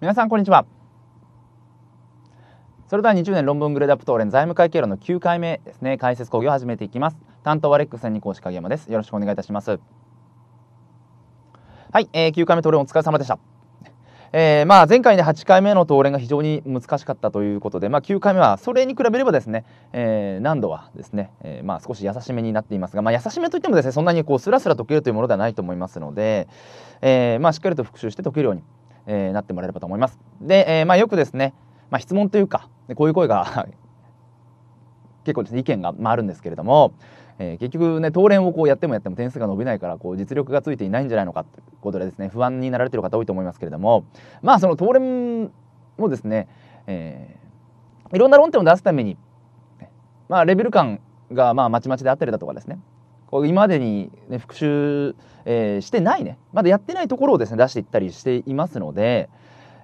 皆さんこんにちはそれでは20年論文グレードアップ討論財務会計論の9回目ですね解説講義を始めていきます担当はレックス専任講師影山ですよろしくお願いいたしますはい、えー、9回目討論お疲れ様でしたえー、まあ前回ね8回目の討論が非常に難しかったということで、まあ、9回目はそれに比べればですね、えー、難度はですね、えー、まあ少し優しめになっていますが、まあ、優しめといってもですねそんなにこうスラスラ解けるというものではないと思いますので、えーまあ、しっかりと復習して解けるようにえー、なってもらえればと思います。で、えー、まあ、よくですね、まあ、質問というかこういう声が 結構ですね意見が、まあ、あるんですけれども、えー、結局ね当連をこうやってもやっても点数が伸びないからこう実力がついていないんじゃないのかということでですね不安になられてる方多いと思いますけれどもまあその当連もですね、えー、いろんな論点を出すために、まあ、レベル感がまあまちまちであったりだとかですねこう今までに、ね、復習、えー、してないねまだやってないところをですね出していったりしていますので、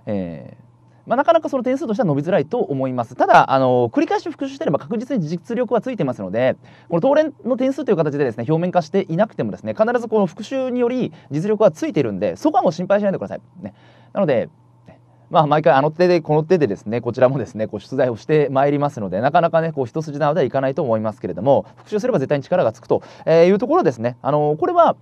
えーまあ、なかなかその点数としては伸びづらいと思います。ただ、あの繰り返し復習していれば確実に実力はついてますので、この当連の点数という形でですね、表面化していなくてもですね、必ずこの復習により実力はついてるんで、そこはもう心配しないでください。ね、なので、まあ、毎回あの手でこの手でですねこちらもですねこう出題をしてまいりますのでなかなかねこう一筋縄ではいかないと思いますけれども復習すれば絶対に力がつくというところですねあのこれは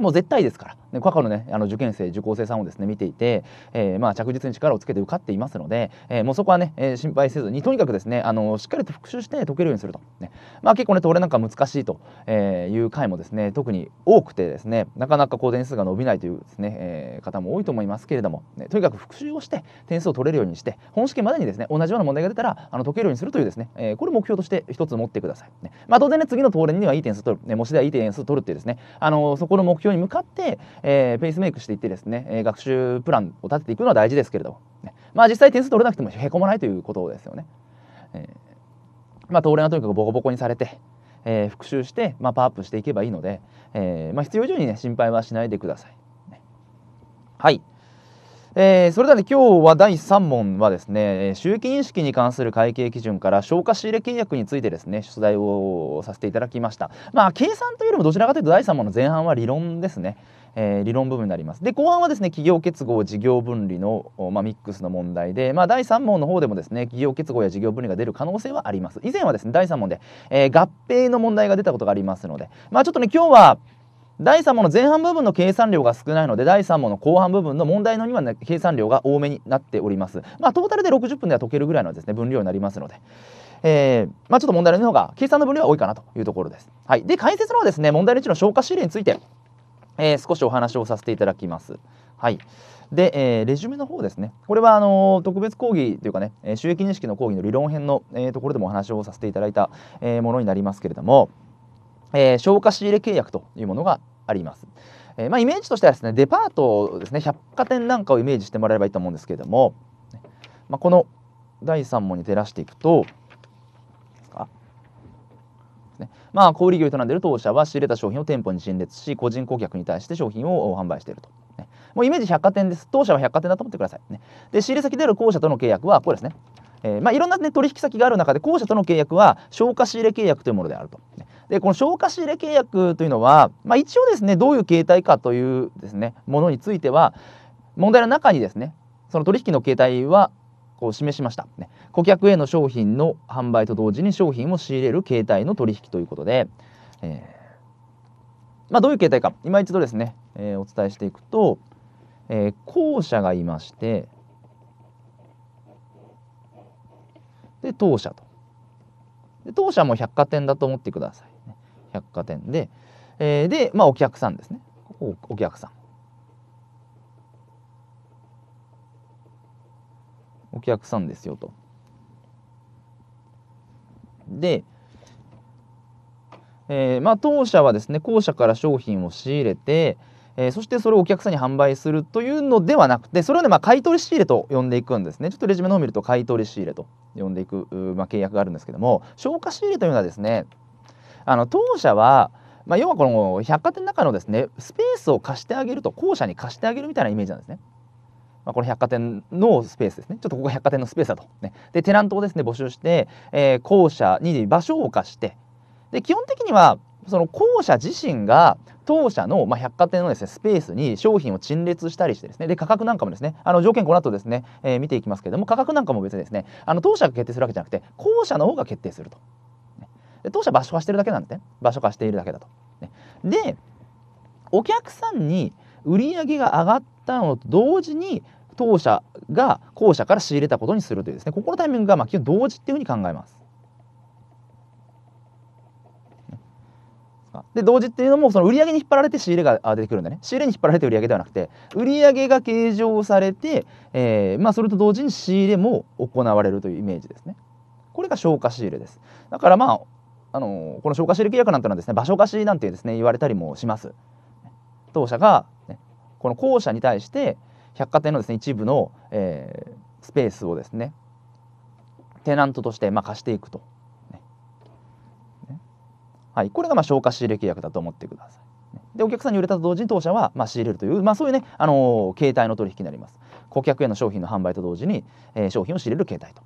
もう絶対ですから、ね、過去のねあの受験生受講生さんをですね見ていて、えー、まあ着実に力をつけて受かっていますので、えー、もうそこはね、えー、心配せずにとにかくですねあのしっかりと復習して解けるようにすると、ね、まあ結構ねこれなんか難しいと、えいう回もですね特に多くてですねなかなかこう点数が伸びないというですね、えー、方も多いと思いますけれども、ね、とにかく復習をして点数を取れるようにして本試験までにですね同じような問題が出たらあの解けるようにするというですね、えー、これ目標として一つ持ってください、ね、まあ当然ね次の東練にはいい点数取る、ね、模試ではいい点数取るっていうですねあのそこの目標に向かって、えー、ペースメイクしていってですね、えー、学習プランを立てていくのは大事ですけれども、ね、まあ実際点数取れなくてもへこまないということですよね。えー、まあ、東レはとにかくボコボコにされて、えー、復習して、まあ、パワーアップしていけばいいので、えーまあ、必要以上にね心配はしないでください。ね、はいえー、それでは、ね、今日は第3問はですね、収益認識に関する会計基準から消化仕入れ契約についてですね、出題をさせていただきました。まあ、計算というよりもどちらかというと第3問の前半は理論ですね。えー、理論部分になります。で、後半はですね、企業結合、事業分離の、まあ、ミックスの問題で、まあ、第3問の方でもですね、企業結合や事業分離が出る可能性はあります。以前はですね、第3問で、えー、合併の問題が出たことがありますので、まあ、ちょっとね、今日は、第3問の前半部分の計算量が少ないので第3問の後半部分の問題のには、ね、計算量が多めになっております、まあ、トータルで60分では解けるぐらいのですね分量になりますので、えー、まあ、ちょっと問題の方が計算の分量は多いかなというところです、はい、で解説のはですね問題の1の消化指令について、えー、少しお話をさせていただきますはいで、えー、レジュメの方ですね、これはあのー、特別講義というかね、えー、収益認識の講義の理論編の、えー、ところでもお話をさせていただいた、えー、ものになりますけれども、えー、消化仕入れ契約というものがあります。えー、まあ、イメージとしてはですねデパートですね百貨店なんかをイメージしてもらえればいいと思うんですけれども、まあ、この第3問に照らしていくとまあ、小売業営んでいる当社は仕入れた商品を店舗に陳列し個人顧客に対して商品を販売していると。ね、もうイメージ百貨店です。当社は百貨店だと思ってください。ね、で仕入れ先である公社との契約はこれですね。えーまあ、いろんな、ね、取引先がある中で公社との契約は消化仕入れ契約というものであると。でこの消化仕入れ契約というのは、まあ、一応ですねどういう形態かというですねものについては問題の中にですねその取引の形態はこう示しました、ね、顧客への商品の販売と同時に商品を仕入れる形態の取引ということで、えー、まあ、どういう形態か今一度ですね、えー、お伝えしていくと、えー、後者がいましてで当社とで当社も百貨店だと思ってください百貨店で、えー、で、まあ、お客さんですね。お客さん。お客さんですよと。で、えーまあ、当社はですね後者から商品を仕入れて、えー、そしてそれをお客さんに販売するというのではなくてそれをね、まあ、買取仕入れと呼んでいくんですねちょっとレジュメの方を見ると買取仕入れと呼んでいく、まあ、契約があるんですけども消化仕入れというのはですねあの当社は、まあ、要はこの百貨店の中のですねスペースを貸してあげると後者に貸してあげるみたいなイメージなんですね。まあ、これ百貨店のスペースですねちょっとここ百貨店のスペースだと、ね、でテナントをですね募集して、えー、校舎に場所を貸してで基本的にはその校舎自身が当社の、まあ、百貨店のです、ね、スペースに商品を陳列したりしてですねで価格なんかもですねあの条件この後ですね、えー、見ていきますけれども価格なんかも別にですねあの当社が決定するわけじゃなくて後者の方が決定すると。当社場所化してるだけなんでね場所化しているだけだと。ね、でお客さんに売り上げが上がったのと同時に当社が後者から仕入れたことにするというですねここのタイミングがまあ基本同時っていうふうに考えます。で同時っていうのもその売上に引っ張られて仕入れが出てくるんだね仕入れに引っ張られて売上ではなくて売上が計上されて、えーまあ、それと同時に仕入れも行われるというイメージですねこれが消化仕入れですだからまああのこの消化れ契約なんてのはですね場所貸しなんてですね言われたりもします。当社が、ね、この後者に対して百貨店のですね一部の、えー、スペースをですねテナントとして、まあ、貸していくと、ねね、はい、これがまあ消化仕入れ契約だと思ってください、でお客さんに売れたと同時に当社はまあ仕入れるという、まあ、そういうね、あのー、形の取引になります顧客への商品の販売と同時に、えー、商品を仕入れる携帯と、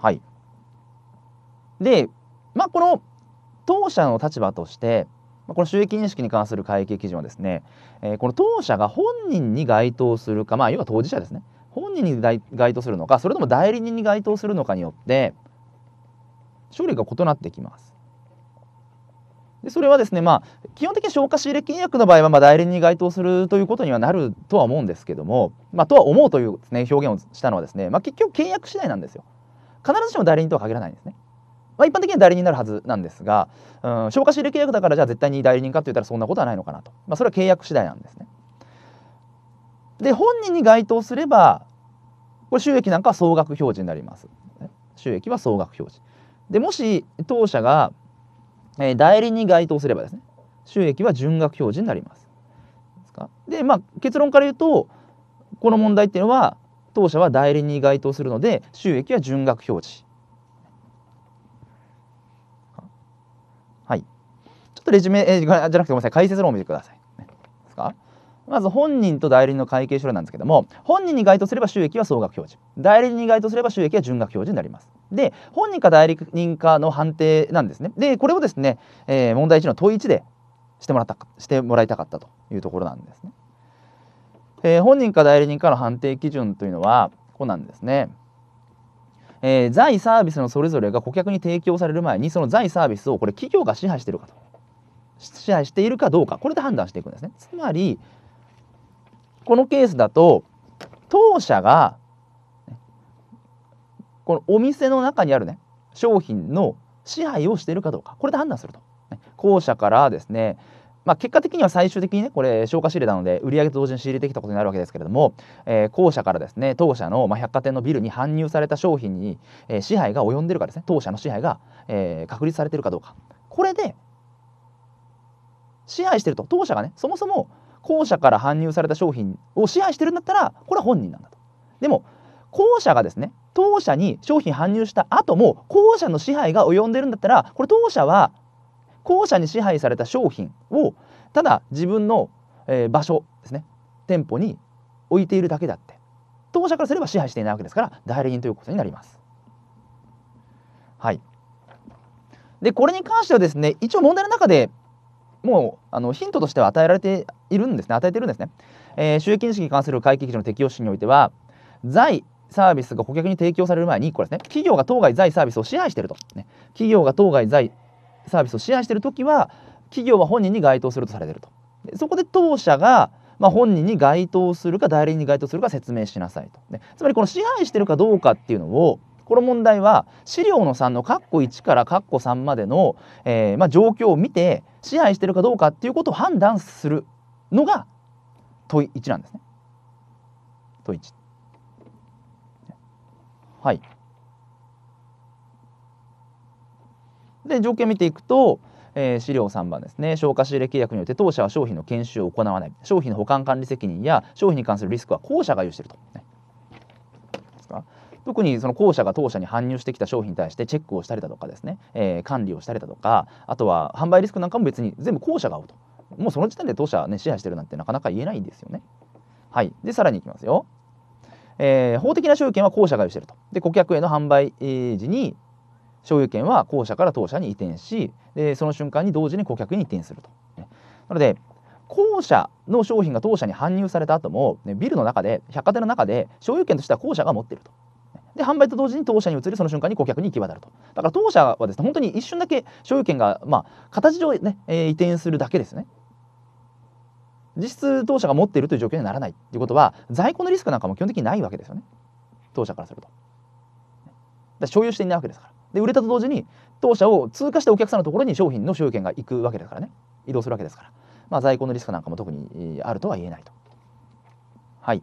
はいで、まあ、この当社の立場としてこの収益認識に関する会計基準はですね、えー、この当社が本人に該当するか、まあ、要は当事者ですね本人に該当するのかそれとも代理人に該当するのかによって処理が異なってきます。でそれはですね、まあ、基本的に消化仕入れ契約の場合は、まあ、代理人に該当するということにはなるとは思うんですけども、まあ、とは思うという、ね、表現をしたのはですね、まあ、結局契約次第なんですよ。必ずしも代理人とは限らないんですね。まあ、一般的には代理人になるはずなんですが、うん、消化指令契約だからじゃあ絶対に代理人かって言ったらそんなことはないのかなと、まあ、それは契約次第なんですね。で本人に該当すればこれ収益なんかは総額表示になります。収益は総額表示。でもし当社が、えー、代理人に該当すればですね収益は純額表示になります。でまあ結論から言うとこの問題っていうのは当社は代理人に該当するので収益は純額表示っとレジュメ、えー、じゃなくてごめんなさい、解説論を見てください。ね、ですかまず本人と代理人の会計書類なんですけども、本人に該当すれば収益は総額表示、代理人に該当すれば収益は純額表示になります。で、本人か代理人かの判定なんですね。で、これをですね、えー、問題1の問い1でしてもらったしてもらいたかったというところなんですね。えー、本人か代理人かの判定基準というのは、こうなんですね。えー、財サービスのそれぞれが顧客に提供される前にその財サービスをこれ企業が支配しているかと支配しているかどうかこれで判断していくんですね。つまりこのケースだと当社がこのお店の中にあるね商品の支配をしているかどうかこれで判断すると。後者からですねまあ、結果的には最終的にねこれ消化仕入れなので売上と同時に仕入れてきたことになるわけですけれども、え後者からですね当社の、まあ、百貨店のビルに搬入された商品に、え支配が及んでるかですね当社の支配が、え確立されてるかどうかこれで支配してると当社がねそもそも後者から搬入された商品を支配してるんだったらこれは本人なんだとでも後者がですね当社に商品搬入した後も後者の支配が及んでるんだったらこれ当社は後者に支配された商品をただ自分の、えー、場所ですね店舗に置いているだけだって当社からすれば支配していないわけですから代理人ということになります。はい、でこれに関してはですね一応問題の中でもうあのヒントとしては与えられているんですね与えてるんですね、えー、収益認識に関する会計基準の適用指においては財サービスが顧客に提供される前にこれですね企業が当該財サービスを支配していると、ね、企業が当該財サービスを支配している時は企業は本人に該当するとされているとそこで当社がまあ、本人に該当するか代理人に該当するか説明しなさいと、ね、つまりこの支配してるかどうかっていうのをこの問題は資料の3の括弧1から括弧3までの、えー、まあ、状況を見て支配してるかどうかっていうことを判断するのが問1なんですね。問1。はい。で条件見ていくと、えー、資料3番ですね消化仕入れ契約によって当社は商品の研修を行わない商品の保管管理責任や商品に関するリスクは後者が有していると、特にその後者が当社に搬入してきた商品に対してチェックをしたりだとかですね、えー、管理をしたりだとかあとは販売リスクなんかも別に全部後者が負うともうその時点で当社、ね、支配してるなんてなかなか言えないんですよね。はい、でさらにいきますよ、えー、法的な所有権は後者が有してるとで顧客への販売、時に所有権は後者から当社に移転しでその瞬間に同時に顧客に移転すると。なので後者の商品が当社に搬入された後も、ね、ビルの中で百貨店の中で所有権としては後者が持っているとで販売と同時に当社に移りその瞬間に顧客に行き渡るとだから当社はですね本当に一瞬だけ所有権が、まあ、形上ね、えー、移転するだけですね実質当社が持っているという状況にならないということは在庫のリスクなんかも基本的にないわけですよね当社からするとだ所有していないわけですからで売れたと同時に当社を通過してお客さんのところに商品の所有権が行くわけですからね移動するわけですから、まあ、在庫のリスクなんかも特にあるとは言えないとはい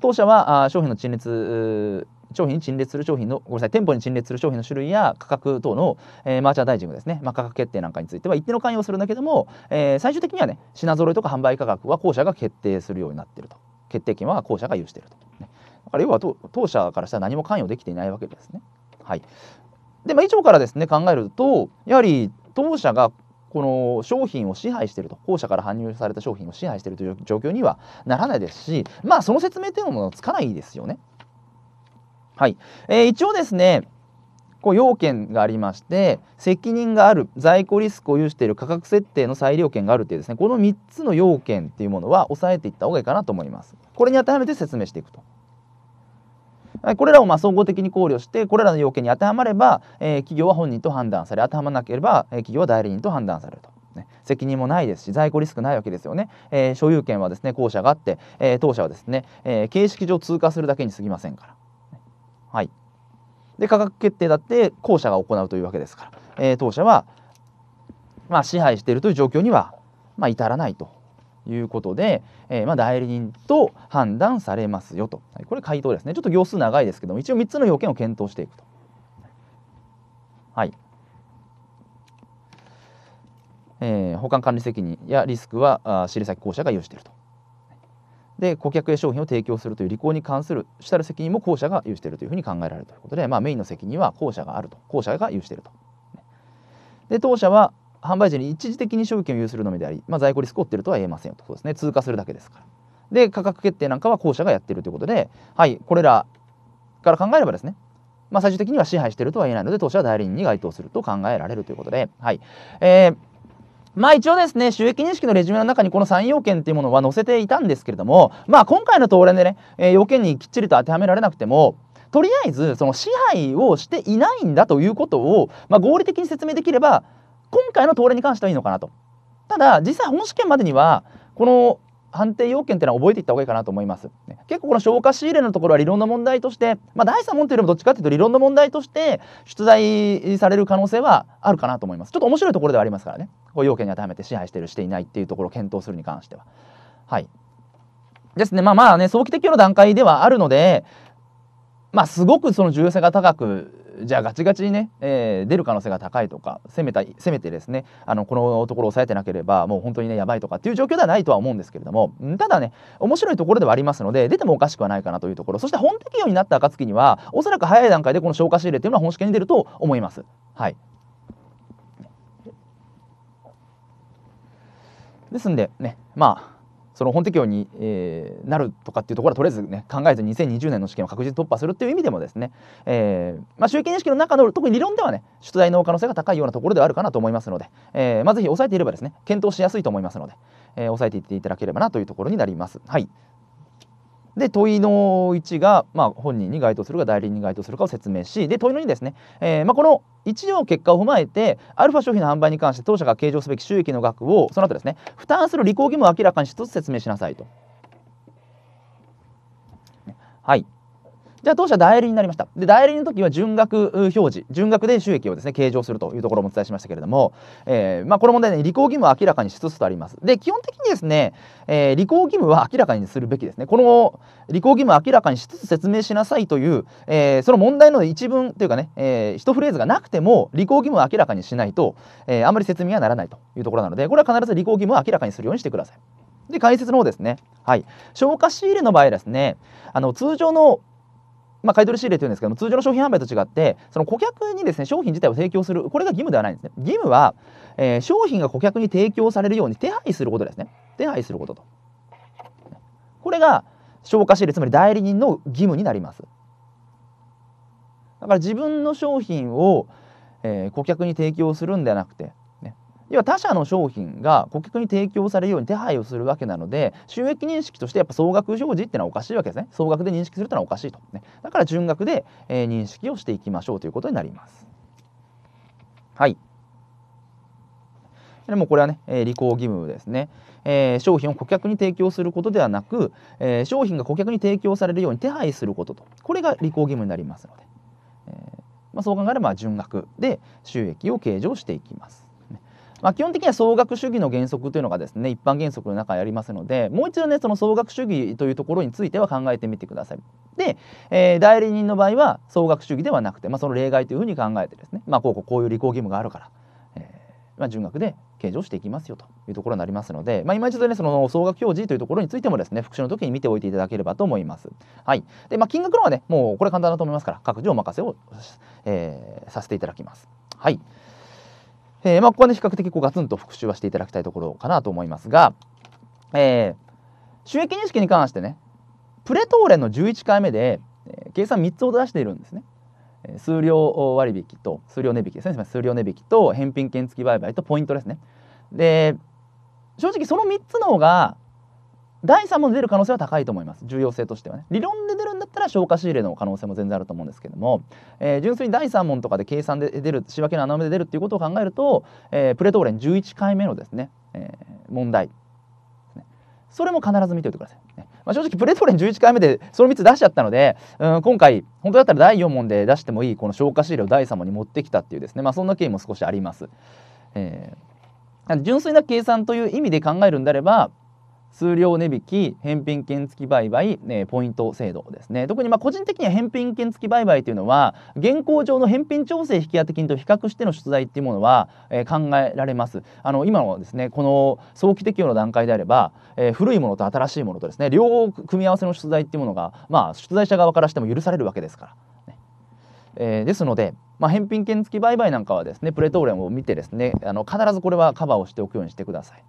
当社は商品の陳列商品に陳列する商品のごめんなさい店舗に陳列する商品の種類や価格等の、えー、マーチャダイジングですね、まあ、価格決定なんかについては一定の関与するんだけども、えー、最終的にはね品揃えとか販売価格は後者が決定するようになってると決定権は後者が有していると、ね、だから要は当社からしたら何も関与できていないわけですねはいで、まあ、以上からですね考えるとやはり当社がこの商品を支配していると後社から搬入された商品を支配しているという状況にはならないですしまあその説明というのもつかないですよね。はい、えー、一応ですねこう要件がありまして責任がある在庫リスクを有している価格設定の裁量権があるというですねこの3つの要件っていうものは押さえていった方がいいかなと思います。これに当てはめて説明していくと。これらをま総合的に考慮してこれらの要件に当てはまれば、えー、企業は本人と判断され当てはまなければ、えー、企業は代理人と判断されると。責任もないですし在庫リスクないわけですよね、えー、所有権はですね後者があって、え当社はですね、え形式上通過するだけにすぎませんから、はいで価格決定だって後者が行うというわけですから、え当社は、まあ、支配しているという状況には、まあ、至らないということで、えー、まあ、代理人と判断されますよと、はい、これ回答ですねちょっと行数長いですけども一応3つの要件を検討していくと。はいえー、保管管理責任やリスクは知り先公社が有していると。で顧客へ商品を提供するという履行に関する主たる責任も公社が有しているというふうに考えられるということで、まあ、メインの責任は公社があると公社が有していると。で当社は販売時に一時的に商品を有するのみであり、まあ、在庫リスクを負っているとは言えませんよとそうですね通過するだけですからで価格決定なんかは後者がやっているということで、はい、これらから考えればですねまあ、最終的には支配しているとは言えないので、当社は代理人に該当すると考えられるということで、はい。えーまあ一応ですね、収益認識のレジュメの中にこの3要件っていうものは載せていたんですけれども、まあ今回の答連でね、えー、要件にきっちりと当てはめられなくても、とりあえずその支配をしていないんだということを、まあ、合理的に説明できれば今回の東レに関してはいいのかなと。ただ実際本試験までにはこの判定要件っていうのは覚えていった方がいいかなと思います。結構この消化仕入れのところは理論の問題として、まあ、第三問というよりもどっちかっていうと理論の問題として出題される可能性はあるかなと思います。ちょっと面白いところではありますからね。こう要件に当てはめて支配してるしていないっていうところを検討するに関しては。はい。ですね。まあまあね、早期適用の段階ではあるので、まあすごくその重要性が高くじゃあガチガチにね、えー、出る可能性が高いとか攻めた攻めてですねあのこのところ抑えてなければもう本当にねやばいとかっていう状況ではないとは思うんですけれどもただね面白いところではありますので出てもおかしくはないかなというところそして本適用になった暁にはおそらく早い段階でこの消化仕入れというのは本試験に出ると思います。はいですんでねまあその本適用に、えー、なるとかっていうところはとりあえずね考えず2020年の試験を確実に突破するっていう意味でもですね、えーまあ、集計認識の中の特に理論ではね出題の可能性が高いようなところではあるかなと思いますので、えーまあ、ぜひ押さえていればですね検討しやすいと思いますので、えー、押さえていっていただければなというところになります。はいで問いの1が、まあ、本人に該当するか代理人に該当するかを説明しで問いの2ですね、えー、まあ、この1の結果を踏まえてアルファ商品の販売に関して当社が計上すべき収益の額をその後ですね負担する履行義務を明らかにしつつ説明しなさいと。はいじゃあ当社代理になりました。で、代理の時は純額表示、純額で収益をですね、計上するというところもお伝えしましたけれども、えー、まあ、この問題ね、履行義務は明らかにしつつとあります。で、基本的にですね、えー、履行義務は明らかにするべきですね。この履行義務を明らかにしつつ説明しなさいという、えー、その問題の一文というかね、えー、一フレーズがなくても、履行義務を明らかにしないと、えー、あまり説明はならないというところなので、これは必ず履行義務を明らかにするようにしてください。で、解説の方ですね。はい。消化仕入れの場合ですね、あの通常のまあ、買取仕入れというんですけども通常の商品販売と違ってその顧客にですね商品自体を提供するこれが義務ではないんですね義務は、えー、商品が顧客に提供されるように手配することですね手配することとこれが消化仕入れつまり代理人の義務になりますだから自分の商品を、えー、顧客に提供するんではなくて要は他社の商品が顧客に提供されるように手配をするわけなので収益認識としてやっぱ総額表示ってのはおかしいわけですね総額で認識するってのはおかしいと、ね、だから純額で、えー、認識をしていきましょうということになりますはいでもこれはね、えー、履行義務ですね、えー、商品を顧客に提供することではなく、えー、商品が顧客に提供されるように手配することとこれが履行義務になりますので、えーまあ、そう考えれば純額で収益を計上していきますまあ、基本的には総額主義の原則というのがですね一般原則の中にありますのでもう一度ねその総額主義というところについては考えてみてください。で、えー、代理人の場合は総額主義ではなくて、まあ、その例外というふうに考えてですね、まあ、こうこうこういう履行義務があるから、えーまあ、純額で計上していきますよというところになりますので、まあ、今一度ねその総額表示というところについてもですね復習の時に見ておいていただければと思います。はいでまあ、金額のはねもうこれ簡単だと思いますから各自お任せを、えー、させていただきます。はいえー、まあ、ここはね比較的こうガツンと復習はしていただきたいところかなと思いますが、えー、収益認識に関してねプレトーレの11回目で、えー、計算3つを出しているんですね。数量割引と数量値引きですね数量値引きと返品券付き売買とポイントですねで正直その3つの方が第3問出る可能性は高いと思います重要性としてはね理論ったら消化仕入れの可能性も全然あると思うんですけども、えー、純粋に第3問とかで計算で出る仕分けの穴埋めで出るっていうことを考えると、えー、プレトーレン11回目のですね、えー、問題それも必ず見ておいてください。ねまあ、正直プレトレン11回目でその3つ出しちゃったので、うん、今回本当だったら第4問で出してもいいこの消化仕入れを第3問に持ってきたっていうですね、まあ、そんな経緯も少しあります。えー純粋な計算という意味で考えるんであれば数量値引き返品券付き売買、えね、ポイント制度ですね特にまあ個人的には返品券付き売買というのは現行上の返品調整引当金と比較しての出題っていうものは、えー、考えられますあの今のですねこの早期適用の段階であれば、えー、古いものと新しいものとですね両組み合わせの出題っていうものがまあ出題者側からしても許されるわけですから、ね、えー、ですのでまあ、返品券付き売買なんかはですねプレトーレムを見てですねあの必ずこれはカバーをしておくようにしてください。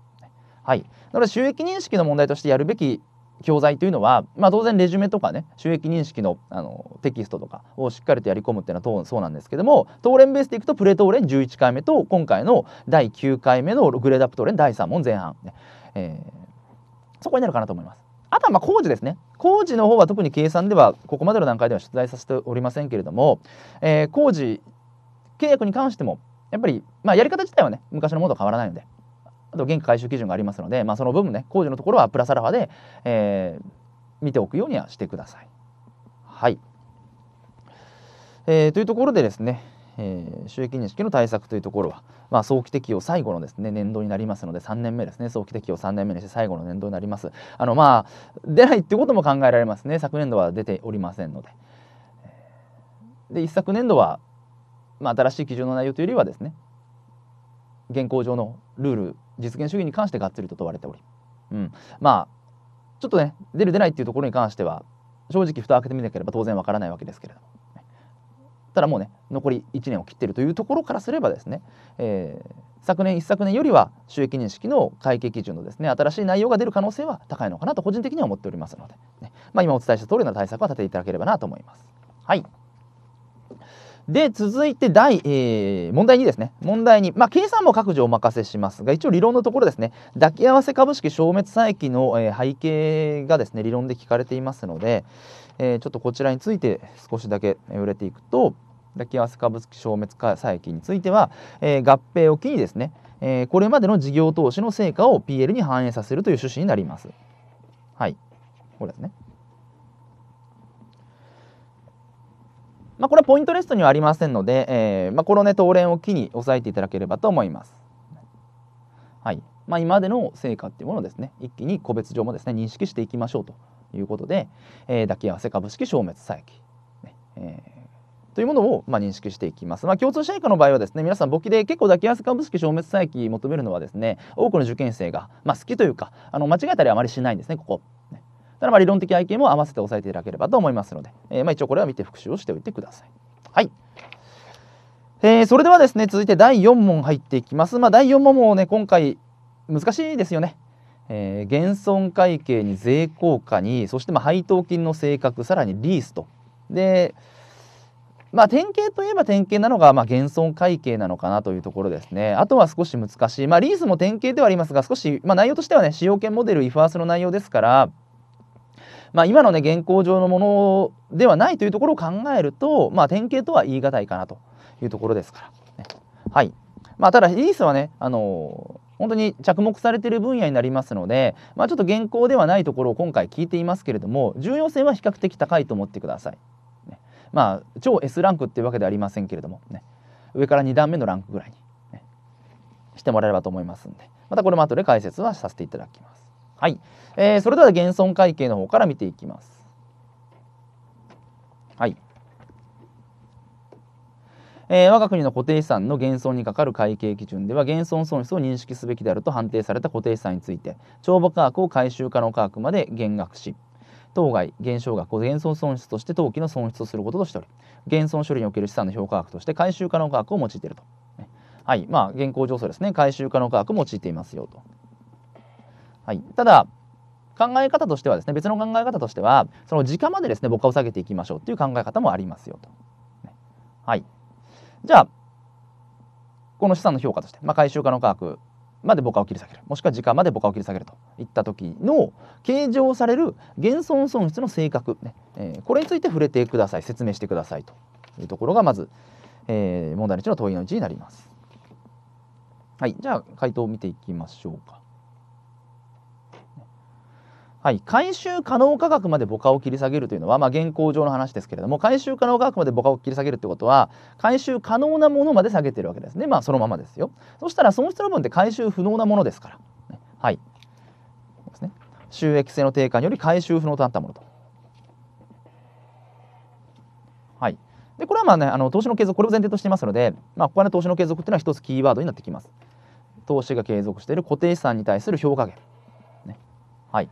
はい、だから収益認識の問題としてやるべき教材というのは、まあ、当然レジュメとかね収益認識のあのテキストとかをしっかりとやり込むっていうのはそうなんですけども当連ベースでいくとプレトーレン11回目と今回の第9回目のグレードアップトーレン第3問前半ね、ねえー、そこになるかなと思います。あとはまあ工事ですね。工事の方は特に計算ではここまでの段階では出題させておりませんけれども、えー、工事契約に関してもやっぱり、まあ、やり方自体はね昔のものと変わらないのであと現金回収基準がありますので、まあ、その部分ね工事のところはプラスアルファで、えー、見ておくようにはしてください。はい、えー、というところでですね、えー、収益認識の対策というところは、まあ、早期適用最後のですね年度になりますので3年目ですね早期適用3年目にして最後の年度になりますあのまあ出ないってことも考えられますね昨年度は出ておりませんのでで一昨年度は、まあ、新しい基準の内容というよりはですね現行上のルール実現主義に関してがっつりと問われており、うん、まあちょっとね出る出ないっていうところに関しては正直蓋を開けてみなければ当然わからないわけですけれどもただもうね残り1年を切っているというところからすればですね、えー、昨年一昨年よりは収益認識の会計基準のですね新しい内容が出る可能性は高いのかなと個人的には思っておりますのでね、ねまあ、今お伝えした通りの対策は立てていただければなと思います。はいで、続いて第、えー、問題2ですね。問題2。まあ、計算も各自お任せしますが、一応理論のところですね。抱き合わせ株式消滅債期の、えー、背景がですね、理論で聞かれていますので、えー、ちょっとこちらについて少しだけ触れていくと、抱き合わせ株式消滅債期については、え合併を機にですね、えこれまでの事業投資の成果を PL に反映させるという趣旨になります。はい。これですね。まあ、これはポイントレストにはありませんので、えー、まあ、このね、当連を機に押さえていただければと思います。はい。まあ、今までの成果っていうものをですね、一気に個別上もですね、認識していきましょうということで、えー、抱き合わせ株式消滅差益、ねえー、というものを、まあ、認識していきます。まあ、共通成果の場合はですね、皆さん簿記で結構抱き合わせ株式消滅差益求めるのはですね、多くの受験生が、まあ、好きというか、あの間違えたりあまりしないんですね、ここ。ただまあ理論的背景も合わせて押さえていただければと思いますので、えー、まあ一応これは見て復習をしておいてください。はい。えー、それではですね、続いて第4問入っていきます。まあ、第4問もね、今回難しいですよね。えー、減損会計に税効果に、そしてまあ配当金の性格、さらにリースと。で、まあ、典型といえば典型なのが、まあ、減損会計なのかなというところですね。あとは少し難しい。まあ、リースも典型ではありますが、少し、まあ、内容としてはね、使用権モデル、イファースの内容ですから、まあ、今のね現行上のものではないというところを考えると、まあ、典型とは言い難いかなというところですから、ね、はいまあ、ただリースはね、あのー、本当に着目されている分野になりますので、まあ、ちょっと現行ではないところを今回聞いていますけれども重要性は比較的高いと思ってください。ね、まあ、超 S ランクっていうわけではありませんけれども、ね、上から2段目のランクぐらいに、ね、してもらえればと思いますんでまたこれも後で解説はさせていただきます。はい、えー、それでは減損会計の方から見ていきます。はい。えー、我が国の固定資産の減損にかかる会計基準では減損損失を認識すべきであると判定された固定資産について帳簿価額を回収可能価格まで減額し当該減少額を減損損失として当期の損失とすることとしており減損処理における資産の評価額として回収可能価格を用いていると、はいまあ現行上層ですね回収可能価格を用いていますよと。はい、ただ考え方としてはですね別の考え方としてはその時間までですね僕を下げていきましょうっていう考え方もありますよと。はい、じゃあこの資産の評価として、まあ、回収可能価格まで僕はを切り下げるもしくは時間まで僕はを切り下げるといった時の計上される減損損失の性格ね、ねえー、これについて触れてください説明してくださいというところがまず、えー、問題の1の問いの1になります。はい、じゃあ回答を見ていきましょうか。はい、回収可能価格まで母価を切り下げるというのは、まあ、現行上の話ですけれども回収可能価格まで母価を切り下げるということは回収可能なものまで下げてるわけですねまあそのままですよそしたら損失の分って回収不能なものですから、はいですね収益性の低下により回収不能となったものとはいでこれはまあねあの投資の継続これを前提としていますので、まあ、お金投資の継続っていうのは一つキーワードになってきます投資が継続している固定資産に対する評価減、ね、はい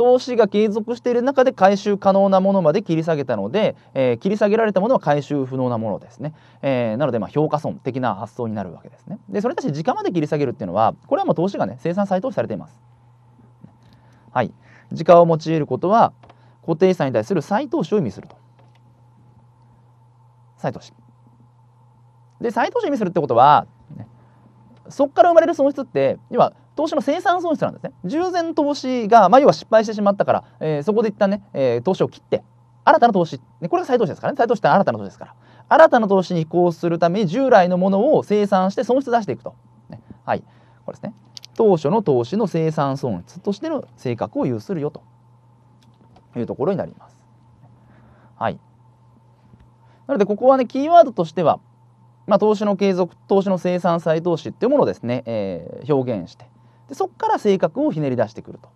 投資が継続している中で回収可能なものまで切り下げたので、えー、切り下げられたものは回収不能なものですね、えー、なのでまあ評価損的な発想になるわけですねでそれに対して時間まで切り下げるっていうのはこれはもう投資がね生産再投資されていますはい時間を用いることは固定資産に対する再投資を意味すると再投資で再投資を意味するってことはそこから生まれる損失って要は投資の生産損失なんですね。従前投資が、まあ、要は失敗してしまったから、えー、そこで一旦ね、えー、投資を切って、新たな投資、ね、これが再投資ですからね。再投資って新たな投資ですから。新たな投資に移行するために従来のものを生産して損失出していくと。ね、はい。これですね。当初の投資の生産損失としての性格を有するよというところになります。はい。なので、ここはね、キーワードとしては、まあ、投資の継続、投資の生産再投資っていうものをですね、えー、表現して、でそこから性格をひねり出してくると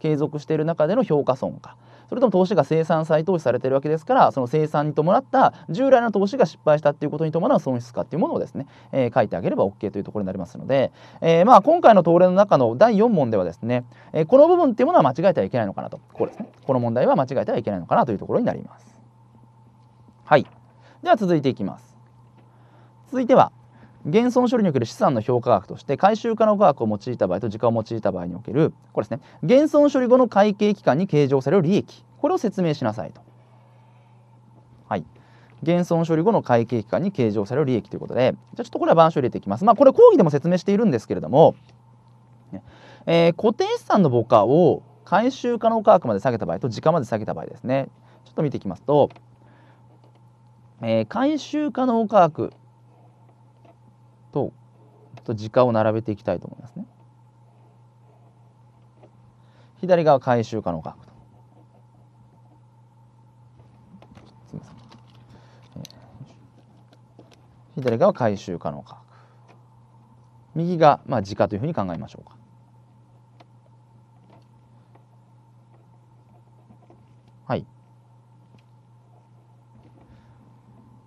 継続している中での評価損かそれとも投資が生産再投資されてるわけですからその生産に伴った従来の投資が失敗したっていうことに伴う損失かっていうものをですね、えー、書いてあげれば OK というところになりますので、えー、まあ今回の東例の中の第4問ではですね、えー、この部分っていうものは間違えてはいけないのかなとここですねこの問題は間違えてはいけないのかなというところになりますはいでは続いていきます続いては現存処理における資産の評価額として回収可能価額を用いた場合と時間を用いた場合におけるこれですね現存処理後の会計期間に計上される利益これを説明しなさいと。はい現存処理後の会計期間に計上される利益ということで、じゃあちょっとこれは番書入れていきます。まあこれ講義でも説明しているんですけれども、えー、固定資産の母価を回収可能価格まで下げた場合と時間まで下げた場合ですね。ちょっと見ていきますと、えー、回収可能価格とと時間を並べていきたいと思いますね。左側回収可能か。左側回収可能価格。右が、まあ、時価というふうに考えましょうか。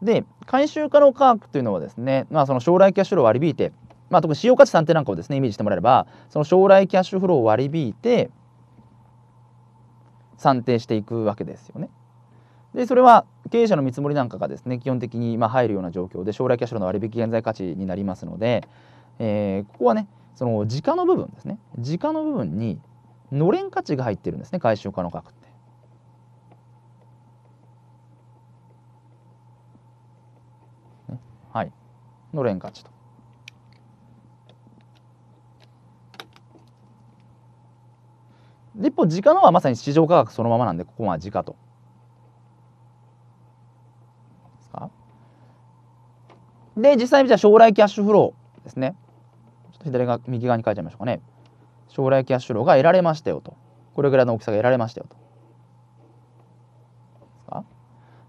で回収可能価格というのはですね、まあ、その将来キャッシュフロー割り引いて、まあ、特に使用価値算定なんかをですねイメージしてもらえればその将来キャッシュフローを割り引いて算定していくわけですよね。でそれは経営者の見積もりなんかがですね基本的にま入るような状況で将来キャッシュフローの割引現在価値になりますので、えー、ここはねその時価の部分ですね時価の部分にのれん価値が入ってるんですね回収可能価格はい、の連勝ちと。一方、時価のはまさに市場価格そのままなんで、ここは時価と。で、実際にじゃあ将来キャッシュフローですね。ちょっと左側、右側に書いちゃいましょうかね。将来キャッシュフローが得られましたよと。これぐらいの大きさが得られましたよと。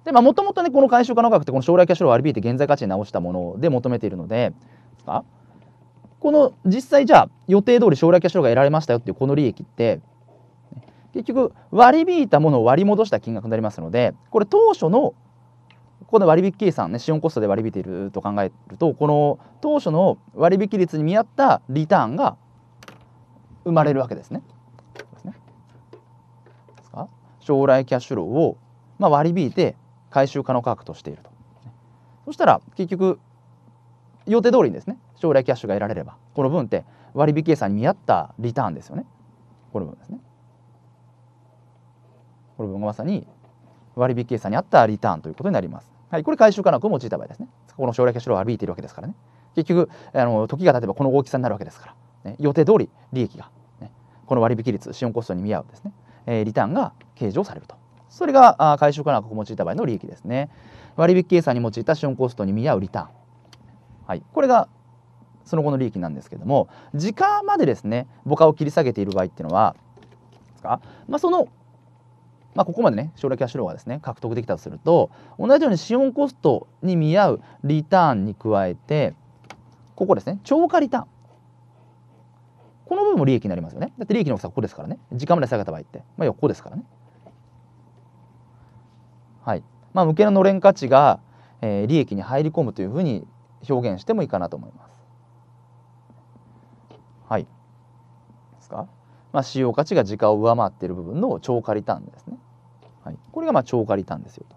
で、まあ、もともとね、この回収可能額って、この将来キャッシュローを割り引いて現在価値に直したもので求めているので、この実際じゃあ予定通り将来キャッシュローが得られましたよっていうこの利益って結局割り引いたものを割り戻した金額になりますのでこれ当初のこの割引計算ね資本コストで割り引いていると考えるとこの当初の割引率に見合ったリターンが生まれるわけですね。将来キャッシュローを、まあ、割り引いて回収可能価格としているとそしたら結局予定通りにですね将来キャッシュが得られればこの分って割引計算に見合ったリターンですよねこの分ですねこの分がまさに割引計算に合ったリターンということになります。はい、これ回収価能を用いた場合ですね。この将来キャッシュを歩いているわけですからね。結局、あの時が経てばこの大きさになるわけですから、ね、予定通り利益が、ね、この割引率、資本コストに見合うですね、えー、リターンが計上されると。それが回収可能価を用いた場合の利益ですね割引計算に用いた資本コストに見合うリターン、はい、これがその後の利益なんですけども時価までですね母価を切り下げている場合っていうのはまあ、その、まあ、ここまでね将来キャッシュローがですね獲得できたとすると同じように資本コストに見合うリターンに加えてここですね超過リターンこの部分も利益になりますよねだって利益の大きさはここですからね時間まで下げた場合って、まあ、要はここですからねはいまあ、無形ののれん価値が、えー、利益に入り込むというふうに表現してもいいかなと思います。はい、ですか、まあ、使用価値が時価を上回っている部分の超借り単ですね。はい、これがまあ超借り単ですよと。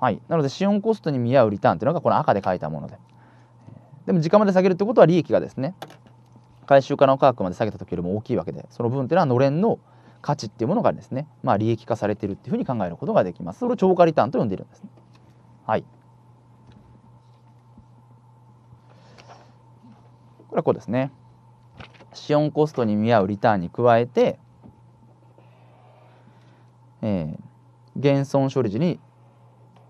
はい、なので資本コストに見合うリターンというのがこの赤で書いたものででも時間まで下げるってことは利益がですね回収可能価格まで下げた時よりも大きいわけでその分っていうのはのれんの価値っていうものがですね、まあ、利益化されてるっていうふうに考えることができますそれを超過リターンと呼んでいるんですねはいこれはこうですね資本コストに見合うリターンに加えて、えー、減損処理時に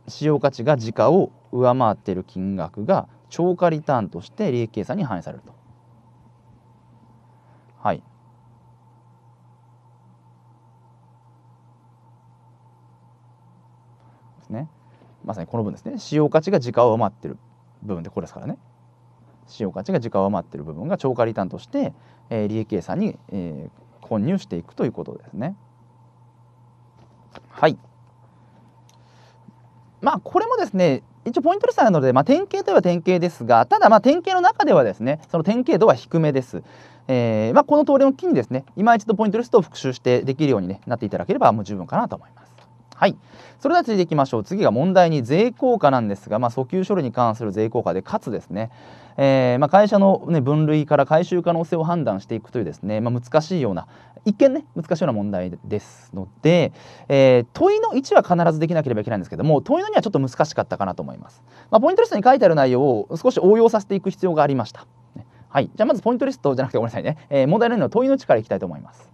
使用価値が時価を上回っている金額が超過リターンとして利益計算に反映されると。はい。ですね。まさにこの分ですね。使用価値が時価を上回ってる部分でこれですからね。使用価値が時価を上回ってる部分が超過リターンとして、えー、利益計算に、えー、混入していくということですね。はい。まあ、これもですね一応ポイントレスなので、まあ、典型といえば典型ですがただまあ典型の中ではですねその典型度は低めです、えーまあ、この通りの機にですね今一度ポイントレストを復習してできるように、ね、なっていただければもう十分かなと思いますはいそれでは続いていきましょう次が問題に税効果なんですが、まあ、訴求処理に関する税効果でかつですね、えー、まあ、会社の、ね、分類から回収可能性を判断していくというですね、まあ、難しいような一見ね難しいような問題ですので、えー、問いの1は必ずできなければいけないんですけども問いの2はちょっと難しかったかなと思います、まポイントリストに書いてある内容を少し応用させていく必要がありました、はい、じゃあまずポイントリストじゃなくてごめんなさいね、えー、問題の2の問いの1からいきたいと思います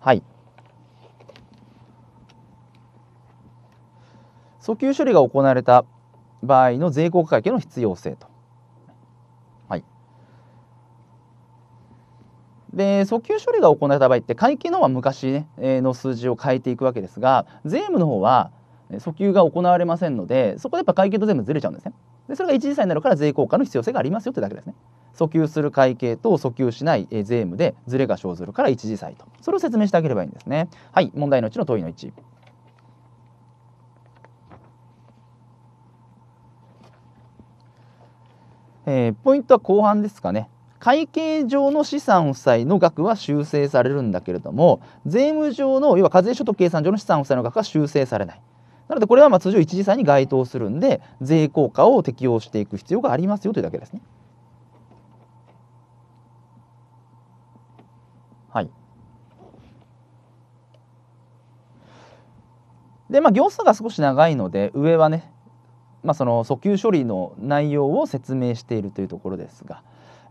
はい訴求処理が行われた場合の税効果会計の必要性と。はい、で訴求処理が行われた場合って会計の方は昔、ね、の数字を変えていくわけですが税務の方は訴求が行われませんのでそこでやっぱ会計と全部ずれちゃうんですね。でそれが一時歳になるから税効果の必要性がありますよってだけですね。訴求する会計と訴求しない税務でずれが生ずるから一時歳とそれを説明してあげればいいんですね。はい問題のちの問いの1。えー、ポイントは後半ですかね。会計上の資産負債の額は修正されるんだけれども税務上の要は課税所得計算上の資産負債の額は修正されない。なのでこれはま通常一次債に該当するんで税効果を適用していく必要がありますよというだけですね。はい、でまあ行数が少し長いので上はねまあ、その訴求処理の内容を説明しているというところですが、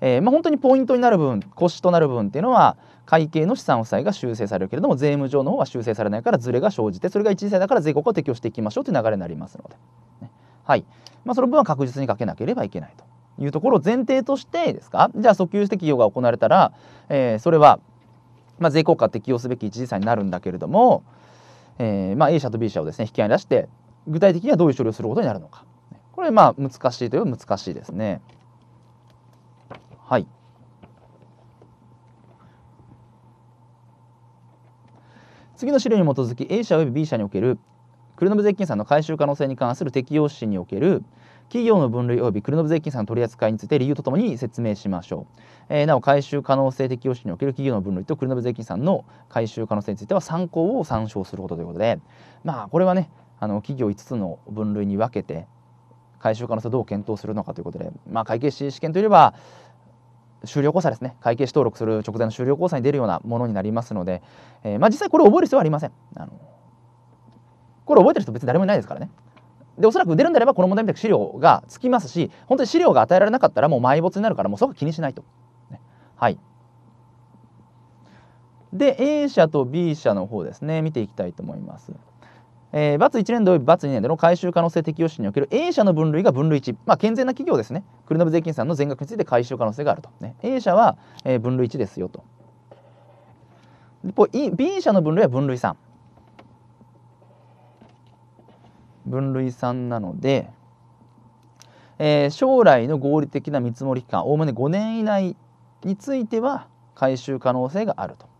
えーまあ、本当にポイントになる分腰となる分っていうのは会計の資産負債が修正されるけれども税務上の方は修正されないからずれが生じてそれが一時債だから税国を適用していきましょうという流れになりますので、ね、はいまあ、その分は確実にかけなければいけないというところを前提としてですかじゃあ訴求適用が行われたら、えー、それは、まあ、税効果適用すべき一時債になるんだけれども、えーまあ、A 社と B 社をですね引き合い出して具体的にはどういう処理をすることになるのかこれまあ難しいといえば難しいですね。はい。次の資料に基づき A 社及び B 社におけるクルノブ税金んの回収可能性に関する適用指針における企業の分類及びクルノブ税金んの取り扱いについて理由とともに説明しましょう、えー、なお回収可能性適用指針における企業の分類とクルノブ税金んの回収可能性については参考を参照することということでまあこれはねあの企業5つの分類に分けて回収可能性をどう検討するのかということで、まあ、会計士試験といえば終了交差ですね会計士登録する直前の終了交差に出るようなものになりますので、えー、まあ、実際これ覚える必要はありませんあのこれ覚えてる人別に誰もいないですからねでおそらく出るんであればこの問題みたい資料がつきますし本当に資料が与えられなかったらもう埋没になるからもうそこは気にしないと、ね、はいで A 社と B 社の方ですね見ていきたいと思いますえー、罰1年度及び罰2年度の回収可能性適用紙における A 社の分類が分類1、まあ、健全な企業ですね、クルノブ税金さんの全額について回収可能性があると、ね、A 社は、えー、分類1ですよと。B 社の分類は分類3。分類3なので、えー、将来の合理的な見積もり期間、おおむね5年以内については回収可能性があると。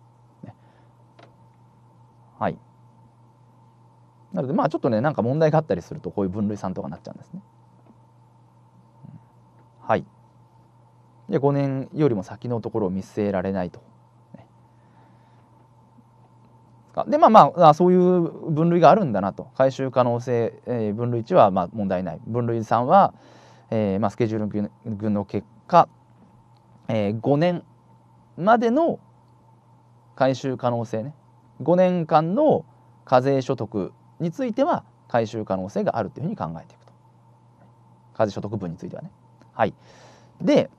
なのでまあちょっとねなんか問題があったりするとこういう分類3とかになっちゃうんですね。はい。で5年よりも先のところを見据えられないと。でまあまあそういう分類があるんだなと回収可能性、えー、分類1はまあ問題ない分類3は、えーまあ、スケジュール群の結果、えー、5年までの回収可能性ね5年間の課税所得については回収可能性があるというふうに考えていくと。課税所得分についてはね。はい、で、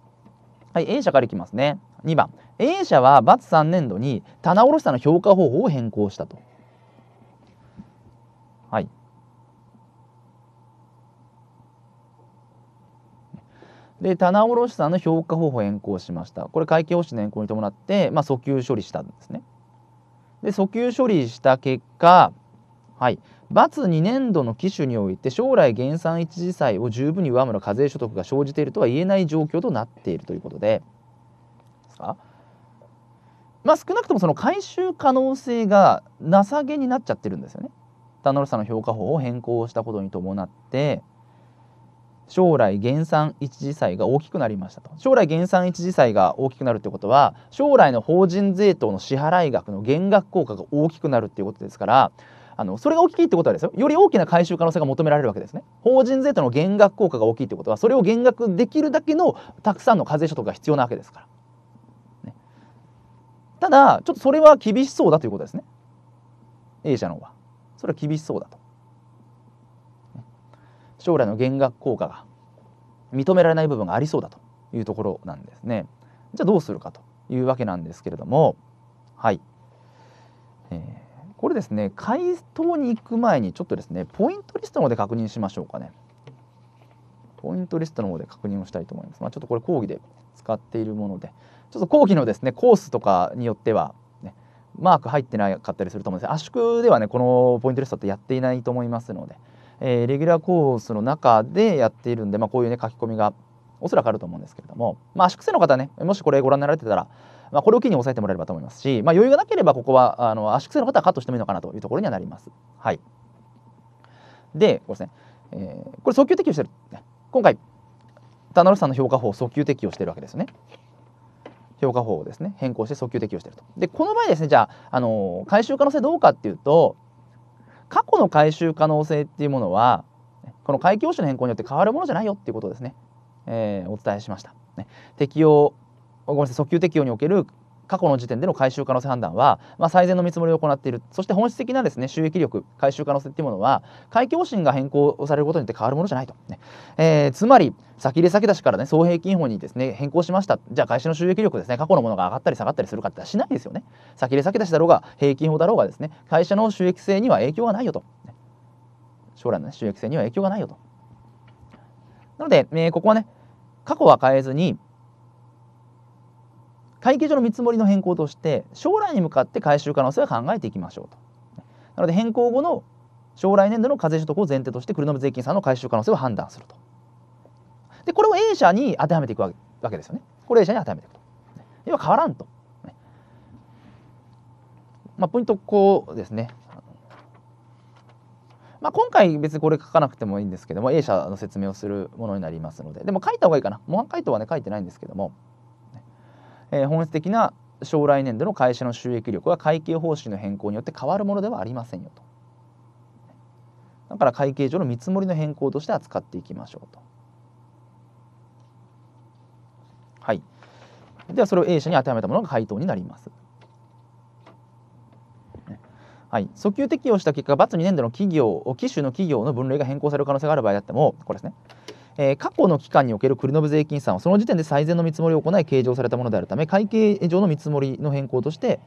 はい、A 社からいきますね。2番 A 社は×三年度に棚卸さの評価方法を変更したと。はい、で棚卸さんの評価方法を変更しましたこれ会計方針の変更に伴って、まあ、訴求処理したんですねで訴求処理した結果はい罰2年度の機種において将来減産一時債を十分に上回る課税所得が生じているとは言えない状況となっているということでまあ、少なくともその回収可能性がなさげになっちゃってるんですよね。田野さんの評価法を変更したことに伴って将来減産一時債が大きくなりましたと将来減産一時債が大きくなるってことは将来の法人税等の支払額の減額効果が大きくなるっていうことですからあのそれが大きいってことはですよより大きな回収可能性が求められるわけですね法人税との減額効果が大きいってことはそれを減額できるだけのたくさんの課税所得が必要なわけですから、ね、ただちょっとそれは厳しそうだということですね A 社の方はそれは厳しそうだと、将来の減額効果が認められない部分がありそうだというところなんですねじゃあどうするかというわけなんですけれどもはい、えーこれですね回答に行く前にちょっとですねポイントリストの方で確認しましょうかねポイントリストの方で確認をしたいと思います、まあ、ちょっとこれ講義で使っているものでちょっと講義のですねコースとかによっては、ね、マーク入ってなかったりすると思うんです圧縮ではねこのポイントリストってやっていないと思いますので、えー、レギュラーコースの中でやっているんで、まあ、こういうね書き込みがおそらくあると思うんですけれども、まあ、縮性の方ねもしこれご覧になられてたらまあ、これを機に抑えてもらえればと思いますし、まあ、余裕がなければここはあの圧縮性の方はカットしてもいいのかなというところにはなります。はい、でこれですね、えー、これ訴求適用してる今回田中さんの評価法を訴急適用してるわけですね。評価法をですね変更して訴急適用してると。でこの場合ですねじゃあ、あの回収可能性どうかっていうと過去の回収可能性っていうものはこの回帰用紙の変更によって変わるものじゃないよっていうことですね、えー、お伝えしました。ね、適用ごめんなさい訴求適用における過去の時点での回収可能性判断は、まあ、最善の見積もりを行っているそして本質的なですね収益力回収可能性というものは会計方針が変更されることによって変わるものじゃないと、ねえー、つまり先入れ先出しからね総平均法にですね変更しましたじゃあ会社の収益力ですね過去のものが上がったり下がったりするかってしないですよね先入れ先出しだろうが平均法だろうがですね会社の収益性には影響がないよと、将来の、ね、収益性には影響がないよとなので、えー、ここはね過去は変えずに会計上の見積もりの変更として将来に向かって回収可能性は考えていきましょうとなので変更後の将来年度の課税所得を前提として繰り延税金さんの回収可能性を判断するとでこれを A 社に当てはめていくわけですよねこれ A 社に当てはめていくと要は変わらんと、まあ、ポイントこうですねまあ、今回別にこれ書かなくてもいいんですけども A 社の説明をするものになりますのででも書いた方がいいかな模範解答はね書いてないんですけどもえー、本質的な将来年度の会社の収益力は会計方針の変更によって変わるものではありませんよと。だから会計上の見積もりの変更として扱っていきましょうと。はい。ではそれを A 社に当てはめたものが回答になります。はい、訴求適用した結果、バツ2年度の企業、機種の企業の分類が変更される可能性がある場合であっても、これですね、えー、過去の期間における繰延税金算はその時点で最善の見積もりを行い計上されたものであるため会計上の見積もりの変更として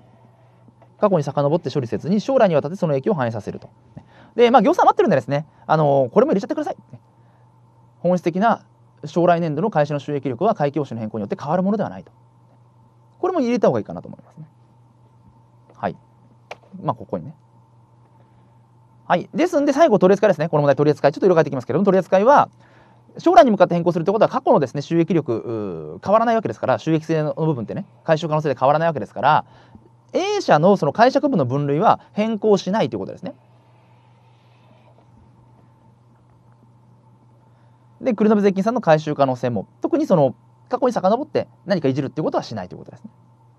過去に遡って処理せずに将来にわたってその影響を反映させると。でまあ業さ余ってるんでですね、あのー、これも入れちゃってください。本質的な将来年度の会社の収益力は会計報酬の変更によって変わるものではないと。これも入れた方がいいかなと思いますね。はい。まあここにね。はい。ですんで最後取り扱いですね。この問題取り扱い。ちょっと色変えていきますけども取り扱いは将来に向かって変更するということは過去のですね収益力変わらないわけですから収益性の部分ってね回収可能性で変わらないわけですから A 社のその解釈部の分類は変更しないということですね。で繰延税金さんの回収可能性も特にその過去に遡って何かいじるっていうことはしないということですね。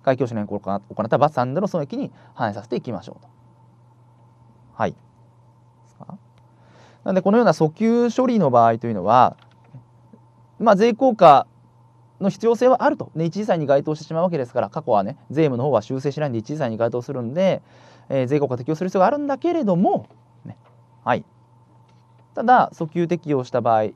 外教師の変更を行った罰3での損益に反映させていきましょうと。はい。なんでこのような訴求処理の場合というのはまあ、税効果の必要性はあると、ね、一時債に該当してしまうわけですから過去はね税務の方は修正しないんで一時債に該当するんで、えー、税効果適用する必要があるんだけれども、ね、はいただ訴求適用した場合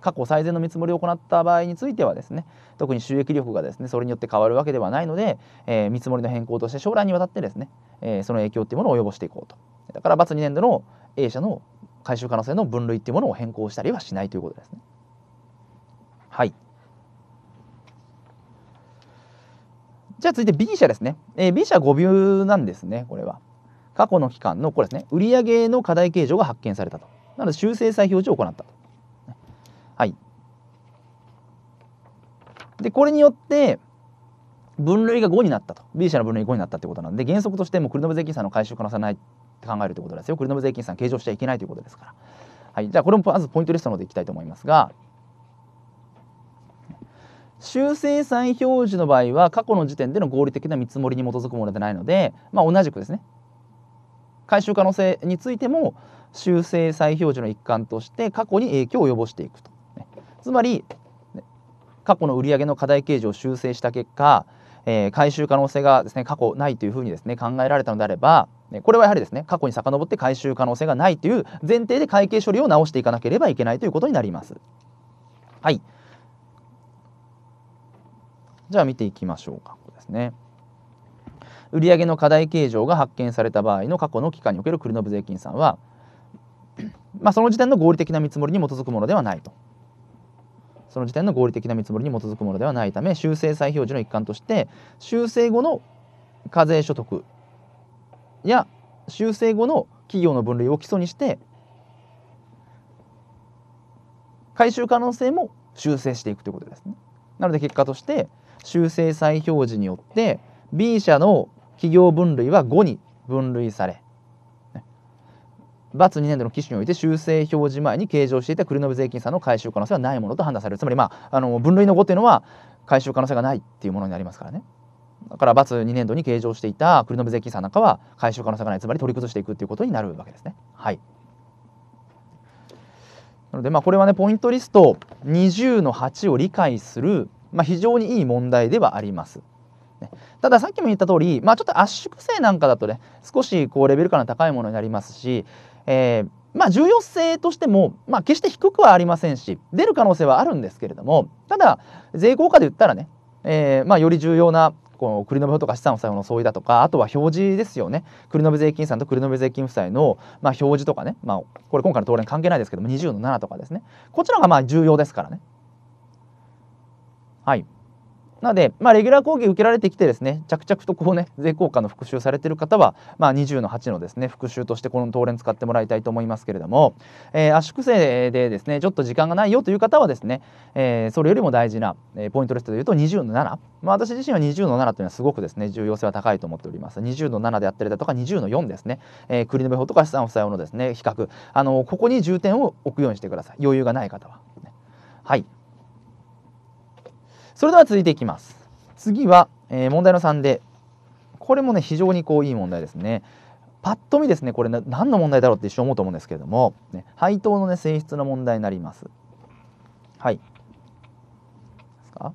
過去最善の見積もりを行った場合についてはですね特に収益力がですねそれによって変わるわけではないので、えー、見積もりの変更として将来にわたってですね、えー、その影響っていうものを及ぼしていこうとだから ×2 年度の A 社の回収可能性の分類っていうものを変更したりはしないということですね。はいじゃあ続いて B 社ですね、えー、B 社5秒なんですねこれは過去の期間のこれですね売上の課題形状が発見されたとなので修正再表示を行ったとはいでこれによって分類が5になったと B 社の分類5になったってことなので原則としても繰ノブ税金算の回収こなさないって考えるということですよ繰ノブ税金ん、計上しちゃいけないということですから、はい、じゃあこれもまずポイントリストのでいきたいと思いますが修正再表示の場合は過去の時点での合理的な見積もりに基づくものでないので、まあ、同じくですね回収可能性についても修正再表示の一環として過去に影響を及ぼしていくと、ね、つまり過去の売上の課題形状を修正した結果、えー、回収可能性がですね過去ないというふうにですね考えられたのであればこれはやはりですね過去に遡って回収可能性がないという前提で会計処理を直していかなければいけないということになります。はい、じゃあ見ていきましょうか。ここですね。売上の課題形状が発見された場合の過去の期間における繰延税金算は、まあ、その時点の合理的な見積もりに基づくものではないと。その時点の合理的な見積もりに基づくものではないため修正再表示の一環として修正後の課税所得や修正後の企業の分類を基礎にして回収可能性も修正していくということですね。なので結果として修正再表示によって B 社の企業分類は5に分類され、ね、×2 年度の機種において修正表示前に計上していた繰延税金差の回収可能性はないものと判断されるつまり、まあ、あの分類の5というのは回収可能性がないっていうものになりますからね。だから ×2 年度に計上していた繰延税金差なんかは回収可能性がないつまり取り崩していくということになるわけですね。はいなのでまあこれはねポイントリスト20の8を理解するまあ、非常にいい問題ではあります。たださっきも言った通り、まあ、ちょっと圧縮性なんかだとね少しこうレベル感の高いものになりますし、えー、まあ、重要性としても、まあ、決して低くはありませんし出る可能性はあるんですけれどもただ税効果で言ったらね、えー、まあ、より重要なこの繰延とか資産負債の相違だとかあとは表示ですよね繰延税金んと繰延税金負債の、ま表示とかね、まこれ今回の答弁関係ないですけども20の7とかですねこちらがまあ重要ですからねはい。なので、まあ、レギュラー講義受けられてきてですね着々とこうね税効果の復習されている方は、まあ、20の8のですね復習としてこの当連使ってもらいたいと思いますけれども、えー、圧縮性でですねちょっと時間がないよという方はですね、えー、それよりも大事な、えポイントレストでいうと20の7、まあ、私自身は20の7というのはすごくですね重要性は高いと思っております20の7であったりだとか20の4ですね、えー、クリ法とか資産負債のですね比較あのここに重点を置くようにしてください余裕がない方は、はいそれでは続いていきます。次は、えー、問題の3で、これもね、非常にこういい問題ですね。パッと見ですね、これ、ね、何の問題だろうって一瞬思うと思うんですけれども、ね、配当のね、性質の問題になります。はい。ですか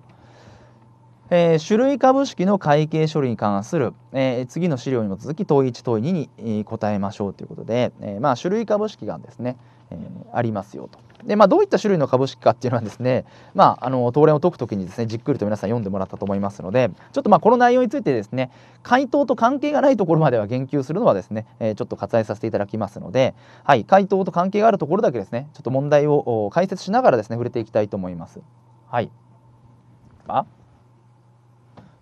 えー、種類株式の会計処理に関する、えー、次の資料にも続き問1問2に、えー、答えましょうということで、えまあ、種類株式がですね、えありますよと。で、まあ、どういった種類の株式かっていうのはですね、まあ、あの、当連を解くときにですね、じっくりと皆さん読んでもらったと思いますので、ちょっとまあ、この内容についてですね、回答と関係がないところまでは言及するのはですね、えー、ちょっと割愛させていただきますので、はい、回答と関係があるところだけですね、ちょっと問題を解説しながらですね、触れていきたいと思います。はい。あ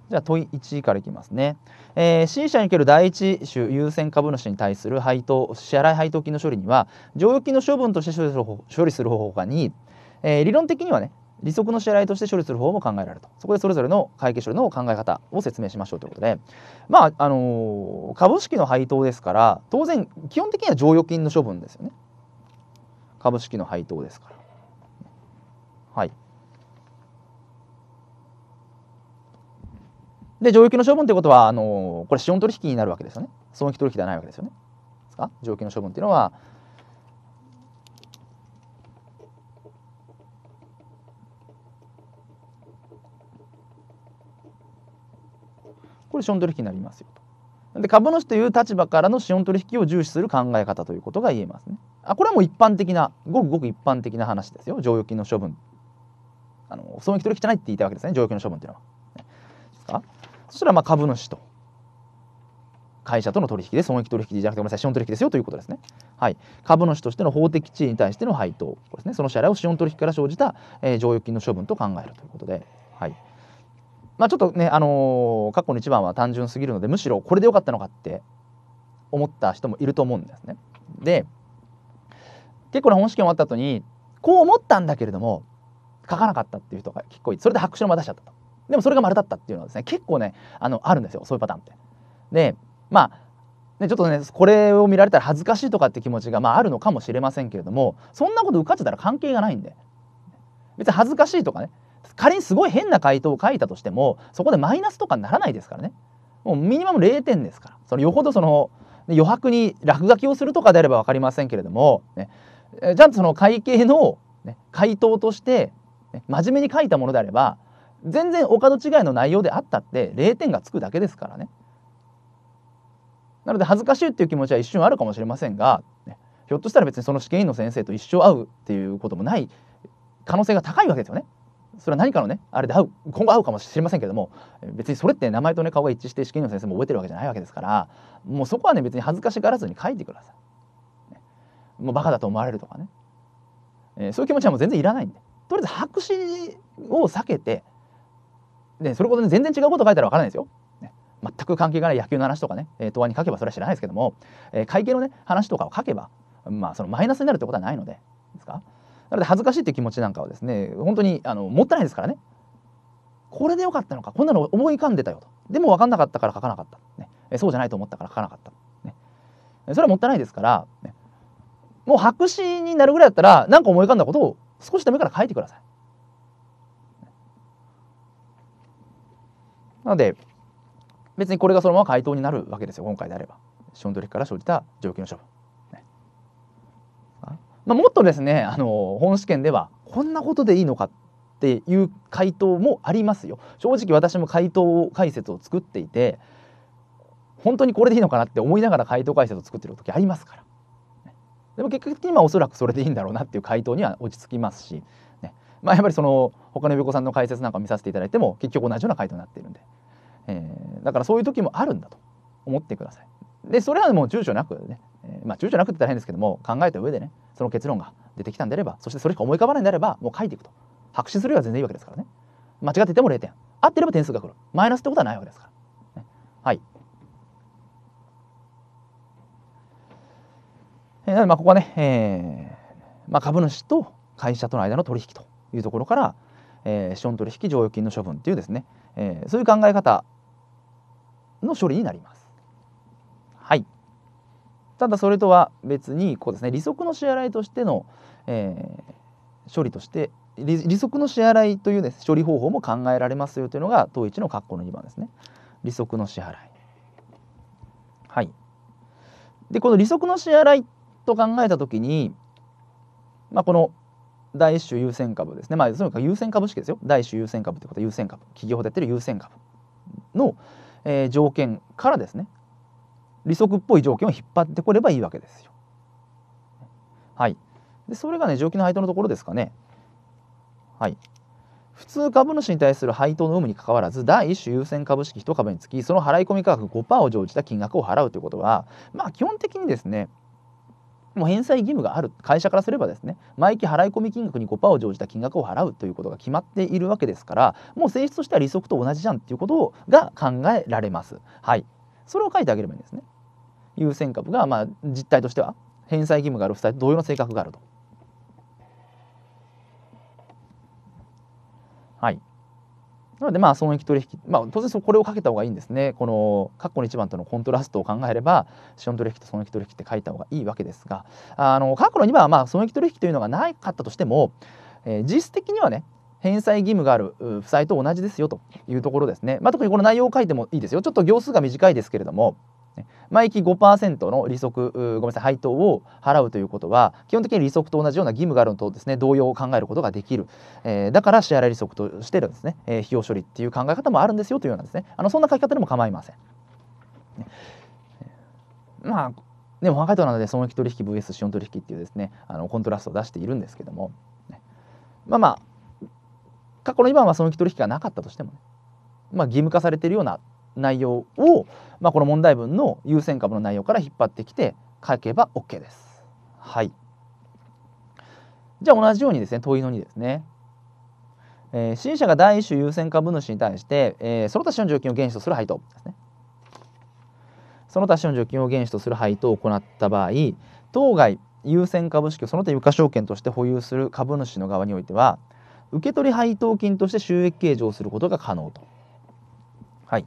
じゃあ問1からいきますね。えー、C 社における第1種優先株主に対する配当支払い配当金の処理には剰余金の処分として処理する方処理する方法に、えー、理論的にはね利息の支払いとして処理する方も考えられるとそこでそれぞれの会計処理の考え方を説明しましょうということでまああのー、株式の配当ですから当然基本的には剰余金の処分ですよね株式の配当ですからはいで、上級の処分ということは、あのこれ、資本取引になるわけですよね。損益取引ではないわけですよね。ですか上級の処分というのは、これ、資本取引になりますよと。で、株主という立場からの資本取引を重視する考え方ということが言えますね。あこれはもう一般的な、ごくごく一般的な話ですよ。剰余金の処分。あの損益取引じゃないって言いたいわけですね、剰余金の処分というのは。ですかそしたらまあ株主と会社との取引で損益取引じゃなくてごめんなさい資本取引ですよということですね、はい、株主としての法的地位に対しての配当です、ね、その支払いを資本取引から生じた、えー、剰余金の処分と考えるということで、はいまあ、ちょっとね、あのー、過去の一番は単純すぎるのでむしろこれでよかったのかって思った人もいると思うんですね。で結構な本試験終わった後にこう思ったんだけれども書かなかったっていう人が結構いてそれで白紙のま出しちゃったと。でもそれが丸だったっていうのはですね結構ねあのあるんですよそういうパターンって。でまあね、ちょっとねこれを見られたら恥ずかしいとかって気持ちが、まあ、あるのかもしれませんけれどもそんなこと受かってたら関係がないんで別に恥ずかしいとかね仮にすごい変な回答を書いたとしてもそこでマイナスとかにならないですからねもうミニマム0点ですからそのよほどその余白に落書きをするとかであれば分かりませんけれども、ね、ちゃんとその会計の、ね、回答として、ね、真面目に書いたものであれば全然お門違いの内容であったって0点がつくだけですからね。なので恥ずかしいっていう気持ちは一瞬あるかもしれませんが、ひょっとしたら別にその試験員の先生と一生会うっていうこともない可能性が高いわけですよね。それは何かのねあれで会う今後会うかもしれませんけども別にそれって名前とね顔が一致して試験員の先生も覚えてるわけじゃないわけですからもうそこはね別に恥ずかしがらずに書いてください。もうバカだと思われるとかね、えー、そういう気持ちはもう全然いらないんでとりあえず白紙を避けてでそれこそ、ね、全然違うこと書いたらわからないですよ。ね、全く関係がない野球の話とかね、えー、答案に書けばそれは知らないですけども、えー、会計のね話とかを書けば、まあ、そのマイナスになるってことはないのでですかなので恥ずかしいっていう気持ちなんかはですね本当にあのもったいないですからねこれでよかったのかこんなの思い浮かんでたよとでも分かんなかったから書かなかった、ね、えそうじゃないと思ったから書かなかった、ね、それはもったいないですから、ね、もう白紙になるぐらいだったら何か思い浮かんだことを少しでもいいから書いてください。なので別にこれがそのまま回答になるわけですよ今回であればションックから生じた状況の処分。まあ、もっとですねあの本試験ではこんなことでいいのかっていう回答もありますよ。正直私も回答解説を作っていて本当にこれでいいのかなって思いながら回答解説を作ってる時ありますから。でも結果的にはおそらくそれでいいんだろうなっていう回答には落ち着きますしまあ、やっぱりその他の呼さんの解説なんか見させていただいても結局同じような回答になっているんで、えー、だからそういう時もあるんだと思ってください。でそれはもう躊躇なくね、えー、まあ躊躇なくって大変ですけども考えた上でねその結論が出てきたんであればそしてそれしか思い浮かばないんであればもう書いていくと白紙するよりは全然いいわけですからね間違ってても0点合ってれば点数がくるマイナスってことはないわけですから、ね、はいえー、まあここはね、えーまあ、株主と会社との間の取引というところから、えー、資本取引剰余金の処分っていうですね、えー、そういう考え方の処理になります。はい、ただそれとは別にこうです、ね、利息の支払いとしての、えー、処理として利息の支払いという、ね、処理方法も考えられますよというのが当一の括弧の2番ですね。利息の支払い。はい、でこの利息の支払いと考えた時に、まあ、この第1種優先株ですねまあとか優先株式ですよ第1種優先株ってことは優先株企業でやってる優先株の、えー、条件からですね利息っぽい条件を引っ張ってこればいいわけですよ。はい、でそれがね条件の配当のところですかね。はい普通株主に対する配当の有無にかかわらず第1種優先株式1株につきその払い込み価格5%を乗じた金額を払うということはまあ基本的にですねもう返済義務がある会社からすればですね毎期払い込み金額に5%を乗じた金額を払うということが決まっているわけですからもう性質としては利息と同じじゃんっていうことが考えられます。はい、それを書いてあげればいいんですね。優先株が、まあ、実態としては返済義務がある負債と同様の性格があると。はい、なのでまあ損益取引、まあ、当然これをかけた方がいいんですねこの括弧の1番とのコントラストを考えれば資本取引と損益取引って書いた方がいいわけですがあの括弧の2番はまあ損益取引というのがなかったとしても、えー、実質的にはね返済義務がある負債と同じですよというところですね、まあ、特にこの内容を書いてもいいですよちょっと行数が短いですけれども毎期5%の利息ごめんなさい配当を払うということは基本的に利息と同じような義務があるのとですね同様を考えることができる、えー、だから支払い利息としてるんですね、えー、費用処理っていう考え方もあるんですよというようなですねあのそんな書き方でも構いません。ね、まあでも若い人なので損益取引 VS 資本取引っていうですねあのコントラストを出しているんですけども、ね、まあまあ過去の今は損益取引がなかったとしても、ね、まあ、義務化されているような内容を、まあ、この問題文の優先株の内容から引っ張ってきて書けば OK です。はい。じゃあ同じようにですね問いの2ですね。えー、C 社が第一種優先株主に対して、えー、その他資本条件を原資とする配当ですね。その他資本条件を原資とする配当を行った場合、当該優先株式をその他有価証券として保有する株主の側においては、受取配当金として収益計上することが可能と。はい。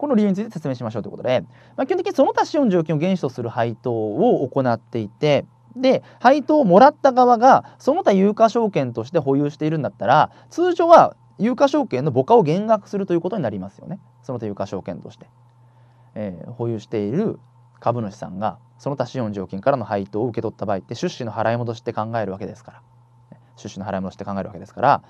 この理由について説明しましょうということで、まあ、基本的にその他資本条件を原資とする配当を行っていてで配当をもらった側がその他有価証券として保有しているんだったら通常は有価証券の母価を減額するということになりますよねその他有価証券として、えー、保有している株主さんがその他資本条件からの配当を受け取った場合って出資の払い戻しって考えるわけですから出資の払い戻しって考えるわけですから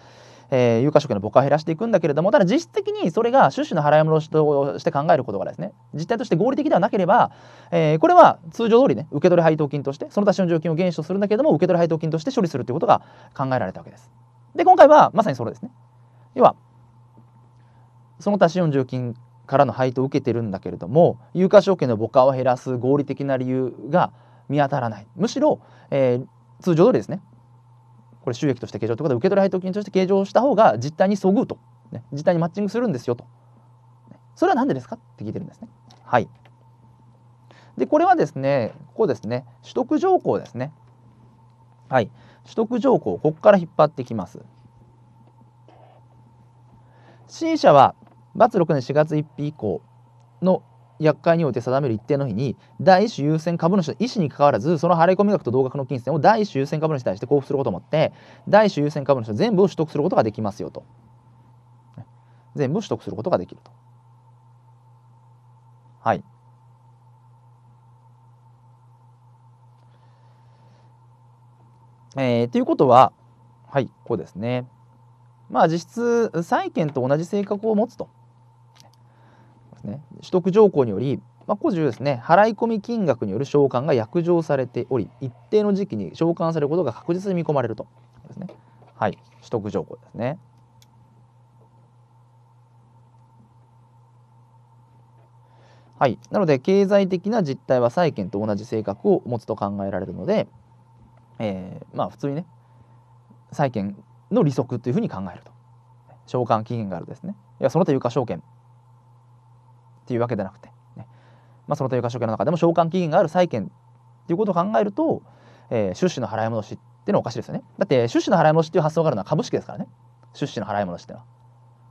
えー、有価証券の母価を減らしていくんだけれどもただ実質的にそれが趣旨の払い戻しとして考えることがですね実態として合理的ではなければ、えー、これは通常通りね受け取配当金としてその他資本状金を減少するんだけれども受け取配当金として処理するということが考えられたわけです。で今回はまさにそれですね。要はその他資本重金からの配当を受けてるんだけれども有価証券の母価を減らす合理的な理由が見当たらないむしろ、えー、通常通りですねこれ収益として計上ということで受け取り配当金として計上した方が実態にそぐうと、ね、実態にマッチングするんですよとそれは何でですかって聞いてるんですねはいでこれはですねここですね取得条項ですねはい取得条項ここから引っ張ってきます新社は ×6 年4月1日以降の約会において定める一定の日に第一種優先株主の意思にかかわらずその払い込み額と同額の金銭を第一種優先株主に対して交付することをもって第一種優先株主の全部を取得することができますよと全部取得することができるとはいえー、ということははいこうですねまあ実質債権と同じ性格を持つとですね取得条項により、まあ、個人ですね払い込み金額による償還が約定されており一定の時期に償還されることが確実に見込まれるとですねはい取得条項ですねはい、なので経済的な実態は債権と同じ性格を持つと考えられるので、えー、まあ普通にね債権の利息というふうに考えると償還期限があるですねいやその他有価証券っていうわけじゃなくて、ねまあ、その他有価証券の中でも償還期限がある債券っていうことを考えると、えー、出資の払い戻しっていうのはおかしいですよねだって出資の払い戻しっていう発想があるのは株式ですからね出資の払い戻しっていうのは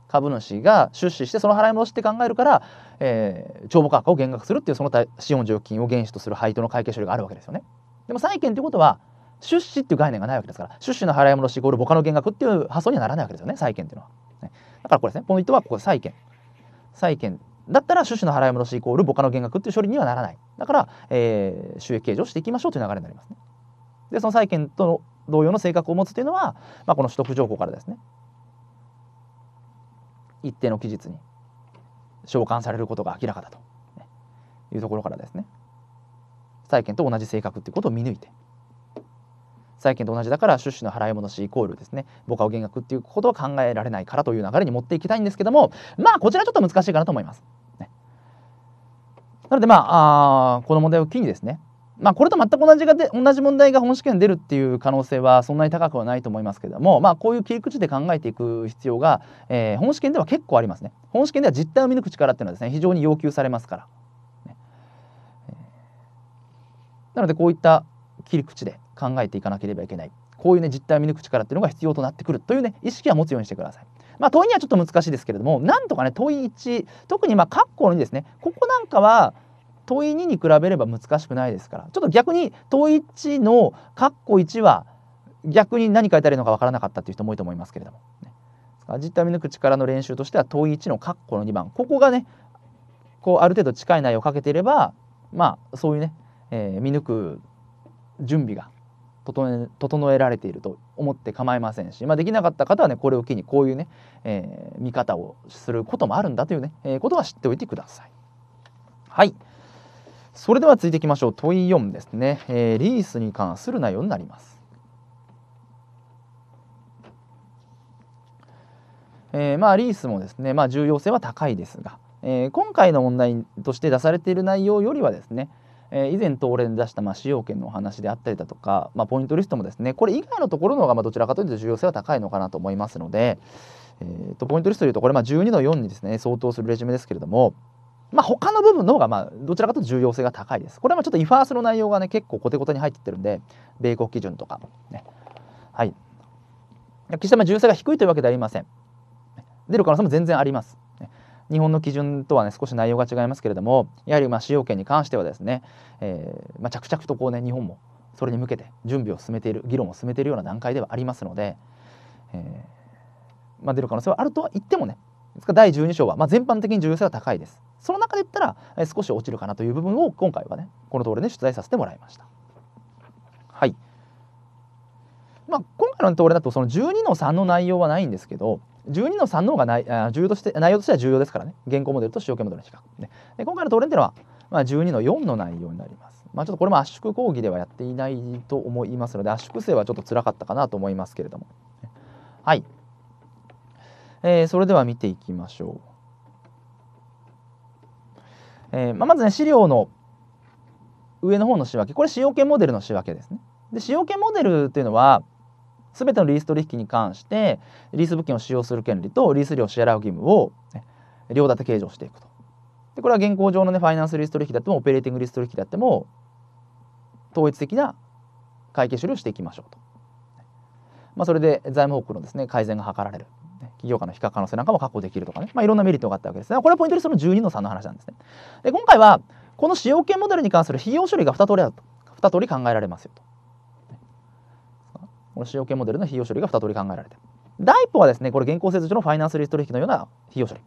株主が出資してその払い戻しって考えるから、えー、帳簿価格を減額するっていうその他資本上金を原資とする配当の会計処理があるわけですよねでも債券ということは出資っていう概念がないわけですから出資の払い戻しイコール他の減額っていう発想にはならないわけですよね債券っていうのは、ね、だからこれですねポイントはここ債券債券だったら種子の払い戻しイコール母の減額っていう処理にはならない。だから、えー、収益計上していきましょうという流れになりますね。で、その債権と同様の性格を持つというのは、まあ、この取得条項からですね、一定の期日に償還されることが明らかだというところからですね、債権と同じ性格ということを見抜いて、債権と同じだから出資の払い戻しイコールですね母価を減額っていうことは考えられないからという流れに持っていきたいんですけどもまあこちらちょっと難しいかなと思います。なのでまああこの問題を機にですねまあ、これと全く同じがで同じ問題が本試験に出るっていう可能性はそんなに高くはないと思いますけども、まあ、こういう切り口で考えていく必要が、えー、本試験では結構ありますね。本試験では実態を見抜く力っていうのはですね非常に要求されますから。ねなのでこういった切り口で考えていかなければいけないこういうね実態を見抜く力っていうのが必要となってくるというね意識は持つようにしてください。まあ、問いにはちょっと難しいですけれどもなんとかね問い1特にまあ括弧にですねここなんかは問い2に比べれば難しくないですからちょっと逆に問い1の括弧1は逆に何書いたらいいのか分からなかったという人も多いと思いますけれども、ね、実体見抜く力の練習としては問い1の括弧の2番ここがねこうある程度近い内容をかけていればまあそういうね、えー、見抜く準備が整え整えられていると思って構いませんし、まあ、できなかった方はねこれを機にこういうね、えー、見方をすることもあるんだというね、えー、ことは知っておいてください。はいそれでは続いていきましょう問い4ですね、えー、リースに関する内容になります。えー、まあリースもですね、まあ、重要性は高いですが、えー、今回の問題として出されている内容よりはですね、え以前東レで出したまあ使用権のお話であったりだとか、まあ、ポイントリストもですねこれ以外のところの方がまどちらかというと重要性は高いのかなと思いますので、えー、とポイントリストでいうとこれま12の4にですね相当するレジュメですけれどもまあ、他の部分の方がまあどちらかというと重要性が高いです。これはちょっとイファースの内容がね結構コテコテに入ってってるんで米国基準とかねはい決してまあ重要性が低いというわけではありません出る可能性も全然あります日本の基準とはね少し内容が違いますけれどもやはりま使用権に関してはですね、えー、まあ、着々とこうね日本もそれに向けて準備を進めている議論を進めているような段階ではありますので、えー、まあ、出る可能性はあるとは言ってもねですから第12章は、まあ、全般的に重要性は高いですその中で言ったら、えー、少し落ちるかなという部分を今回はねこの通りで、ね、出題させてもらいました。はいまあ、今回の通りだとその12の3の内容はないんですけど12の3の方がない重要として内容としては重要ですからね現行モデルと使用モデルの比較、ね、で今回のトレンというのは、まあ、12の4の内容になります、まあ、ちょっとこれも圧縮講義ではやっていないと思いますので圧縮性はちょっとつらかったかなと思いますけれどもはい、えー、それでは見ていきましょう、えーまあ、まずね資料の上の方の仕分けこれ使用形モデルの仕分けですねで使用形モデルというのはべてのリース取引に関してリース物件を使用する権利とリース料を支払う義務を、ね、両立て計上していくと。でこれは現行上の、ね、ファイナンスリース取引だってもオペレーティングリース取引だっても統一的な会計処理をしていきましょうと。まあ、それで財務報告のですね改善が図られる企業家の比較可能性なんかも確保できるとかね、まあ、いろんなメリットがあったわけですねこれはポイントでその12の3の話なんですねで今回はこの使用権モデルに関する費用処理が2通りあると2通り考えられますよとこの使用権モデルの費用処理が2通り考えられて第1歩はですねこれ現行制度上のファイナンスリスト取引のような費用処理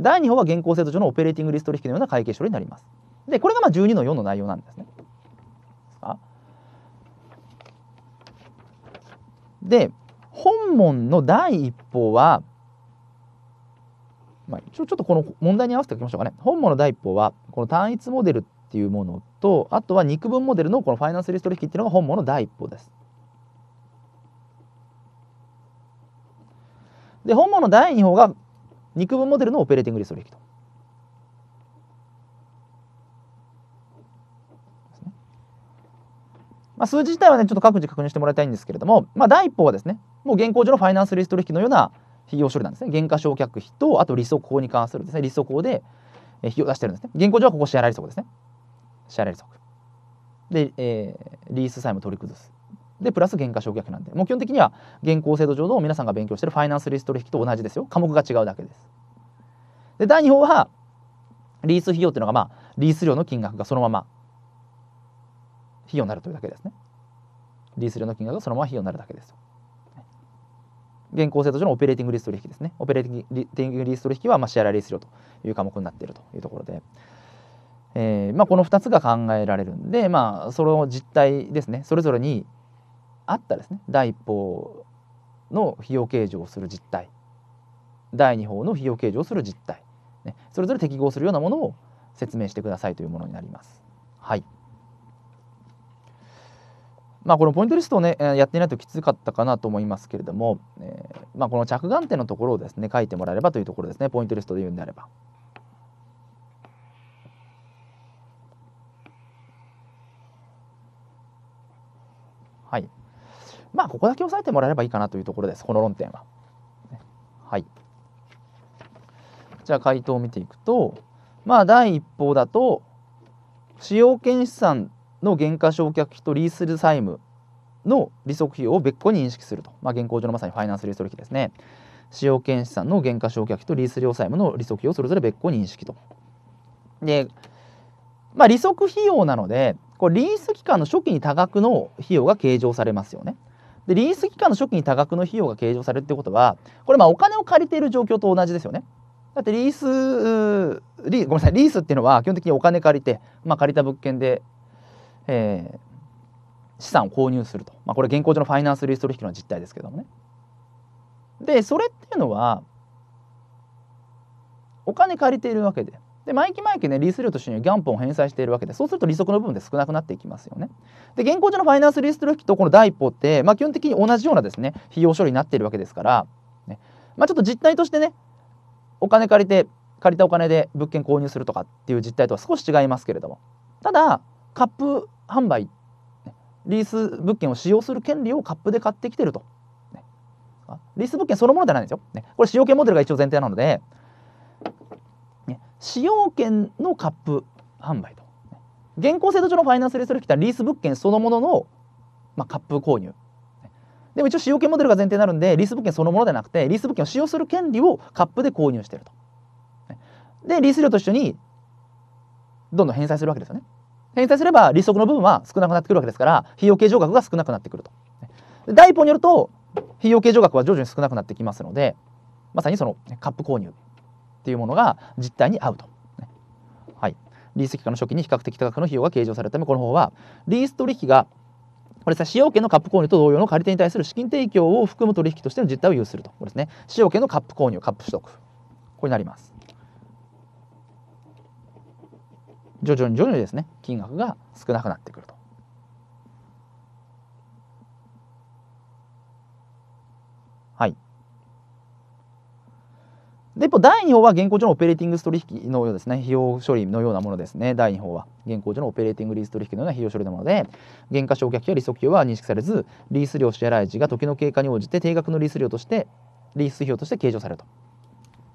第2歩は現行制度上のオペレーティングリスト取引のような会計処理になりますでこれがまあ12の4の内容なんですねで本門の第一報は、まあ、一応ちょっとこの問題に合わせておきましょうかね本門の第一報はこの単一モデルっていうものとあとは肉分モデルのこのファイナンスリスト取引っていうのが本門の第一報です。で本物の第2法が肉分モデルのオペレーティングリストリキと。まあ、数字自体はねちょっと各自確認してもらいたいんですけれども、まあ、第一報はですねもう現行上のファイナンスリスト取引のような費用処理なんですね減価償却費とあと利息法に関するですね利息法で費用出してるんですね現行上はここ支払い利息ですね支払い利息で、えー、リース債務取り崩すで、プラス減価償却なんで、もう基本的には現行制度上の皆さんが勉強してるファイナンスリース取引と同じですよ。科目が違うだけです。で、第2法は、リース費用っていうのが、まあ、リース料の金額がそのまま費用になるというだけですね。リース料の金額がそのまま費用になるだけです。現行制度上のオペレーティングリース取引ですね。オペレーティングリース取引は、まあ、シェアリース料という科目になっているというところで。えーまあ、この2つが考えられるんで、まあ、その実態ですねそれぞれにあったですね第一報の費用計上をする実態第2報の費用計上をする実態、ね、それぞれ適合するようなものを説明してくださいというものになります。はいまあ、このポイントリストをねやっていないときつかったかなと思いますけれども、えー、まあ、この着眼点のところをですね書いてもらえればというところですねポイントリストで言うんであれば。はい。まあここだけ押さえてもらえればいいかなというところですこの論点は。はい、じゃあ回答を見ていくとまあ第一報だと使用権資産の減価償却費とリース債務の利息費を別個に認識すると、まあ、現行上のまさにファイナンスリスト利ですね使用権資産の減価償却費とリース料債務の利息費をそれぞれ別個認識と。で、まあ、利息費用なのでこれリース期間の初期に多額の費用が計上されますよね。でリース期間の初期に多額の費用が計上されるってことはこれまあお金を借りている状況と同じですよね。だってリースリごめんなさいリースっていうのは基本的にお金借りて、まあ、借りた物件で、えー、資産を購入すると、まあ、これ現行上のファイナンスリース取引の実態ですけどもね。でそれっていうのはお金借りているわけでで毎期毎期ねリース料と収入元本を返済しているわけでそうすると利息の部分で少なくなっていきますよね。で現行上のファイナンスリース取引とこの第一歩って、まあ、基本的に同じようなですね費用処理になっているわけですからね、まあ、ちょっと実態としてねお金借りて借りたお金で物件購入するとかっていう実態とは少し違いますけれどもただカップ販売リース物件を使用する権利をカップで買ってきてると。リース物件そのものじゃないんですよ。ね、これ使用権モデルが一応前提なのでね、使用権のカップ販売と、現行制度上のファイナンスレストランーはリース物件そのものの、まあ、カップ購入でも一応使用権モデルが前提になるんでリース物件そのものではなくてリース物件を使用する権利をカップで購入してると。でリース料と一緒にどんどん返済するわけですよね。返済すれば利息の部分は少なくなってくるわけですから費用計上額が少なくなってくると。第一歩によると費用計上額は徐々に少なくなってきますのでまさにそのカップ購入っていうものが実態に合うと。はい、リース期間の初期に比較的高額の費用が計上されたためこの方はリース取引がこれさ、使用権のカップ購入と同様の借り手に対する資金提供を含む取引としての実態を有すると。これですね、使用権のカップ購入、カップ取得。これになります。徐々に徐々にですね、金額が少なくなってくると。で一方第2法は現行上のオペレーティングス取引のようですね費用処理のようなものですね第2法は現行上のオペレーティングリース取引のような費用処理のもので減価償却費や利息費は認識されずリース料支払い時が時の経過に応じて定額のリース料としてリース費用として計上されると。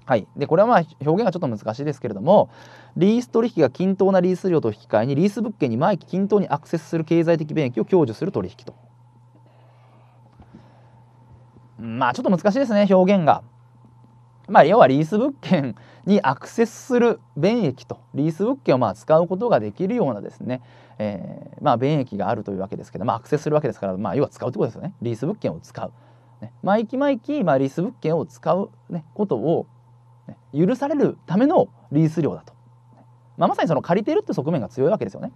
はい、でこれはまあ表現がちょっと難しいですけれどもリース取引が均等なリース料と引き換えにリース物件に毎期均等にアクセスする経済的便益を享受する取引とまあちょっと難しいですね表現がまあ、要はリース物件にアクセスする便益とリース物件をまあ使うことができるようなですね、えー、まあ、便益があるというわけですけど、まあ、アクセスするわけですから、まあ、要は使うということですよねリース物件を使う。ね、毎期毎期、まあ、リース物件を使う、ね、ことを、ね、許されるためのリース料だと、まあ、まさにその借りてるって側面が強いわけですよね。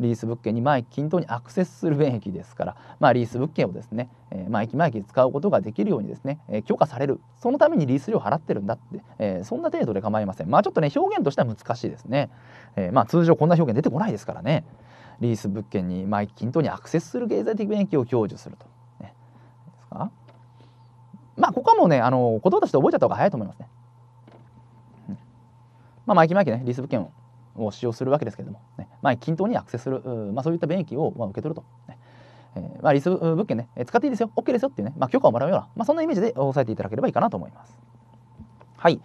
リース物件に毎均等にアクセスする便益ですから、まあ、リース物件をですね、えー、毎期毎期使うことができるようにですね、えー、許可されるそのためにリース料を払ってるんだって、えー、そんな程度で構いませんまあちょっとね表現としては難しいですね、えー、まあ通常こんな表現出てこないですからねリース物件に毎期均等にアクセスする経済的便益を享受すると、ね、ですかまあここはもうねあの言葉として覚えちゃった方が早いと思いますね、うん、まあ毎期毎期ねリース物件をを使用するわけですけれども、ねまあ、均等にアクセスする、まあ、そういった便益を、まあ、受け取ると、ねえーまあ、リス物件ね使っていいですよ OK ですよっていうね、まあ、許可をもらうような、まあ、そんなイメージで押さえていただければいいかなと思います。はい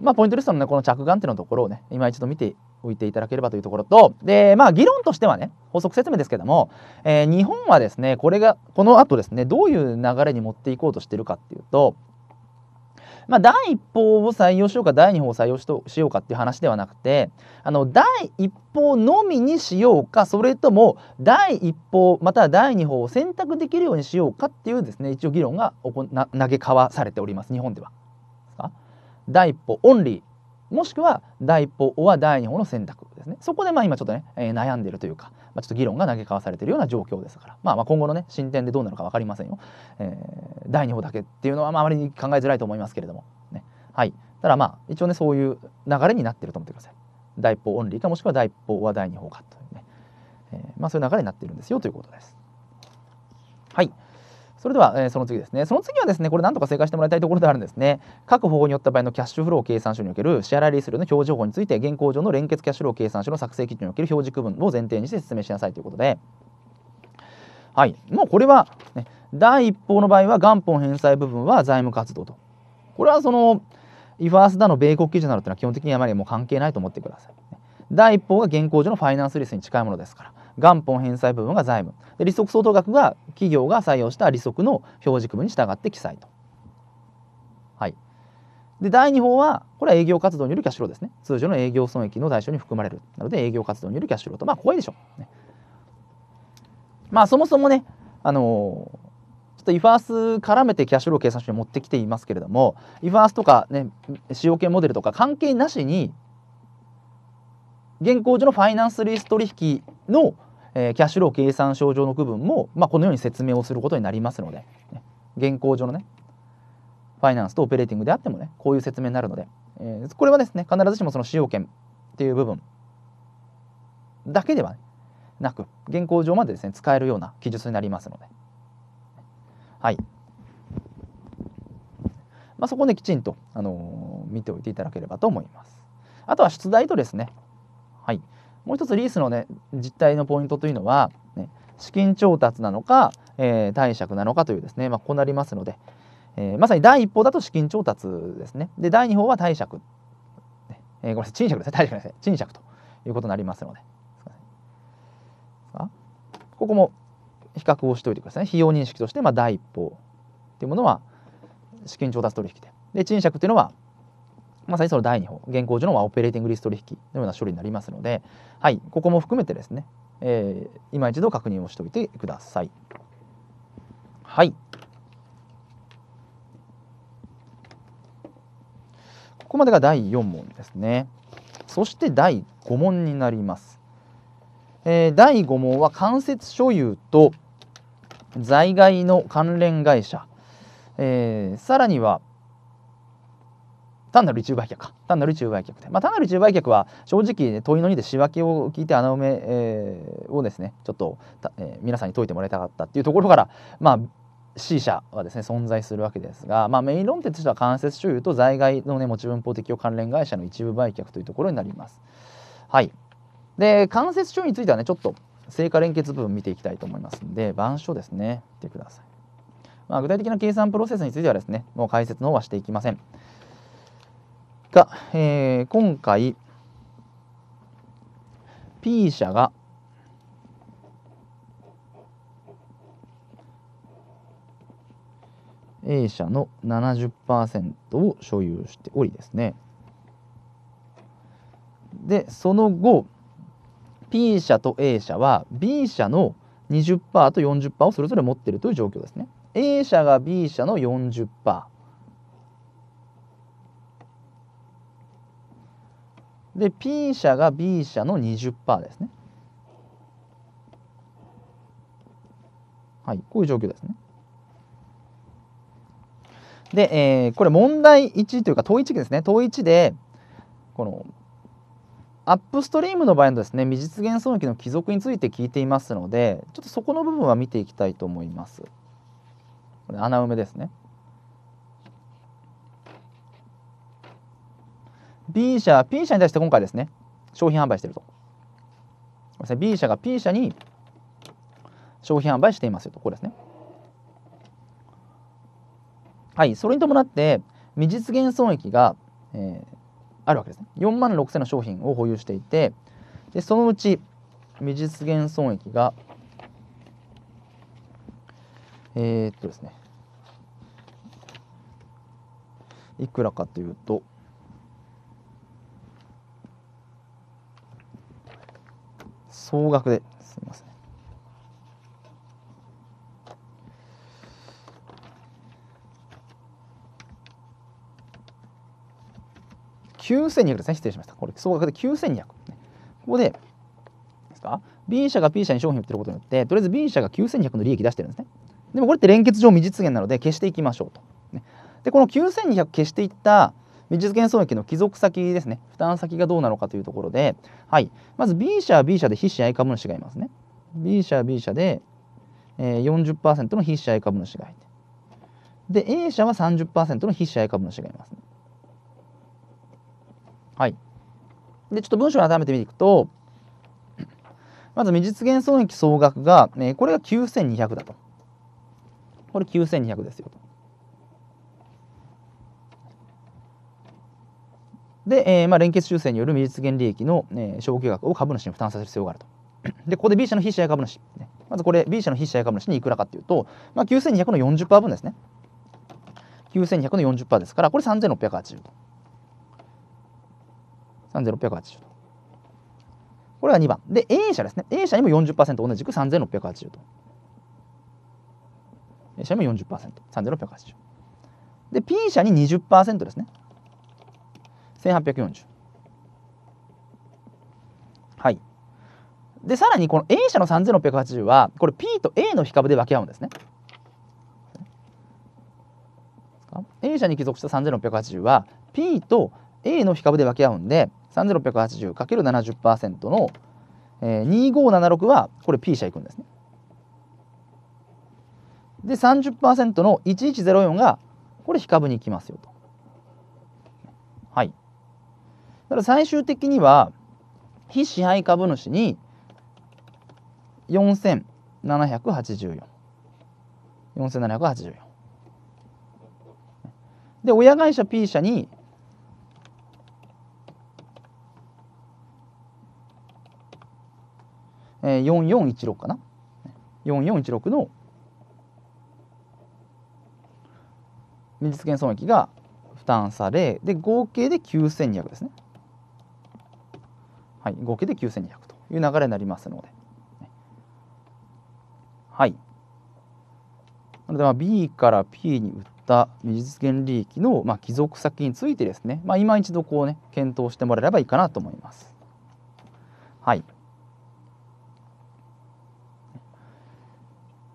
まあ、ポイントリストの、ね、この着眼点のところをね今一度見ておいていただければというところとで、まあ、議論としてはね法則説明ですけども、えー、日本はですねこれがこの後ですねどういう流れに持っていこうとしているかっていうとまあ、第1報を採用しようか第2報を採用しようかっていう話ではなくてあの第1報のみにしようかそれとも第1報または第2報を選択できるようにしようかっていうですね一応議論が投げ交わされております日本では。第1報オンリーもしくは第1報は第2報の選択ですねそこでまあ今ちょっとね、えー、悩んでるというかまあ、ちょっと議論が投げ交わされているような状況ですから、まあ、まあ今後のね進展でどうなるか分かりませんよ、えー、第2歩だけっていうのはまあまり考えづらいと思いますけれども、ね、はいただまあ一応ねそういう流れになってると思ってください第一歩オンリーかもしくは第一歩は第二歩かというね、えー、まあそういう流れになってるんですよということですはい。それでは、えー、その次ですね。その次はですね、これ何とか正解してもらいたいところであるんですね。各方法によった場合のキャッシュフロー計算書における支払いリスルの表示方法について、現行上の連結キャッシュフロー計算書の作成基準における表示区分を前提にして説明しなさいということで、はい、もうこれは、ね、第一報の場合は元本返済部分は財務活動と。これはその、イファースダの米国基準などというのは基本的にあまりもう関係ないと思ってください。第一報が現行上のファイナンスリスに近いものですから。元本返済部分が財務で利息相当額が企業が採用した利息の表示区分に従って記載と。はい、で第2法はこれは営業活動によるキャッシュローですね通常の営業損益の対象に含まれるなので営業活動によるキャッシュローとまあ怖いでしょう、ね、まあそもそもねあのーちょっとイファース絡めてキャッシュロー計算書に持ってきていますけれどもイファースとか、ね、使用権モデルとか関係なしに現行上のファイナンスリース取引のえー、キャッシュロー計算書上の区分も、まあ、このように説明をすることになりますので、ね、現行上のねファイナンスとオペレーティングであってもねこういう説明になるので、えー、これはですね必ずしもその使用権っていう部分だけでは、なく現行上までですね使えるような記述になりますのではい、まあ、そこできちんと、あのー、見ておいていただければと思いますあとは出題とですねはいもう一つリースのね実態のポイントというのは、ね、資金調達なのか、えー、貸借なのかというですね、まあ、こうなりますので、えー、まさに第一報だと資金調達ですねで第二報は貸借、えー、ごめんなさい賃借ですね貸借ですね賃借ということになりますのでここも比較をしておいてください、ね、費用認識として、まあ、第一報というものは資金調達取引でで賃借というのはまさにその第2法現行上のオペレーティングリスト取引のような処理になりますので、はい、ここも含めてですね、えー、今一度確認をしておいてください。はい。ここまでが第4問ですね。そして第5問になります。えー、第5問は間接所有と在外の関連会社、えー、さらには単なる一売却か単なる一売却で、まあ、単なる一売却は正直、ね、問いの2で仕分けを聞いて穴埋め、えー、をですねちょっと、えー、皆さんに解いてもらいたかったっていうところからまあ C 社はですね存在するわけですが、まあ、メイン論点としては間接所有と在外の、ね、持ち分法適用関連会社の一部売却というところになります。はい、で間接所有についてはねちょっと成果連結部分見ていきたいと思いますので板書ですね見てください。まあ、具体的な計算プロセスについてはですねもう解説の方はしていきません。が、えー、今回 P 社が A 社の70%を所有しておりですねでその後 P 社と A 社は B 社の20%と40%をそれぞれ持っているという状況ですね A 社が B 社の40%で P 社が B 社の20%ですね。はい、こういう状況ですね。で、えー、これ問題1というか問1ですね。問1で、このアップストリームの場合のですね未実現損益の帰属について聞いていますのでちょっとそこの部分は見ていきたいと思います。これ穴埋めですね。B 社 P 社に対して今回ですね商品販売してると B 社が P 社に商品販売していますよとこれですねはいそれに伴って未実現損益が、えー、あるわけですね4万6000の商品を保有していてでそのうち未実現損益がえー、っとですねいくらかというと総額ですみません。9200ですね。失礼しました。これ、総額で9200。ここで、ですか B 社が P 社に商品を売ってることによって、とりあえず B 社が9200の利益出してるんですね。でもこれって連結上未実現なので消していきましょうと。ね、で、この9200消していった未実現損益の帰属先ですね、負担先がどうなのかというところで、はい、まず B 社は B 社で非支配株主がいますね。B 社は B 社で、えー、40%の非支配株主がいて、で、A 社は30%の非支配株主がいます、ね、はい。で、ちょっと文章を改めて見ていくと、まず未実現損益総額が、えー、これが9200だと。これ9200ですよと。で、えー、まあ、連結修正による未実現利益の、えー、償却額を株主に負担させる必要があると。で、ここで B 社の非社配株主、ね、まずこれ B 社の非社配株主にいくらかというと、まあ、9200の40%分ですね。9200の40%ですから、これ3680と。3680と。これが2番。で、A 社ですね。A 社にも40%同じく3680と。A 社にも40%、3680。で、P 社に20%ですね。1840はいでさらにこの A 社の3680はこれ P と A の比較で分け合うんですね A 社に帰属した3680は P と A の比較で分け合うんで 3680×70% の、えー、2576はこれ P 社いくんですね。で30%の1104がこれ比較に行きますよと。から最終的には非支配株主に4784 4784で親会社 P 社に4416かな4416の実現損益が負担されで合計で9200ですね。はい、合計で9200という流れになりますので、はい。なので、まあ、B から P に売った未実現利益の、まあ、帰属先についてですね、まあ、今一度こうね、検討してもらえればいいかなと思います。はい。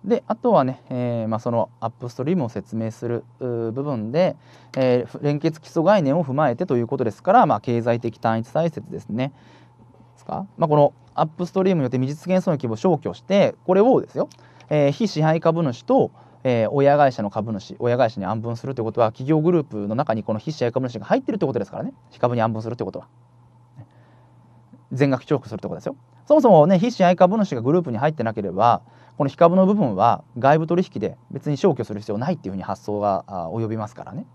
であとはね、えーまあ、そのアップストリームを説明する部分で、えー、連結基礎概念を踏まえてということですから、まあ、経済的単一体説ですね、か、まあ、このアップストリームによって未実現損益を消去してこれをですよ、えー、非支配株主と、えー、親会社の株主親会社に安分するということは企業グループの中にこの非支配株主が入ってるってことですからね非株に安分するってことは全額重複するってことですよそもそもね非支配株主がグループに入ってなければこの非株の部分は外部取引で別に消去する必要ないっていうふうに発想が及びますからね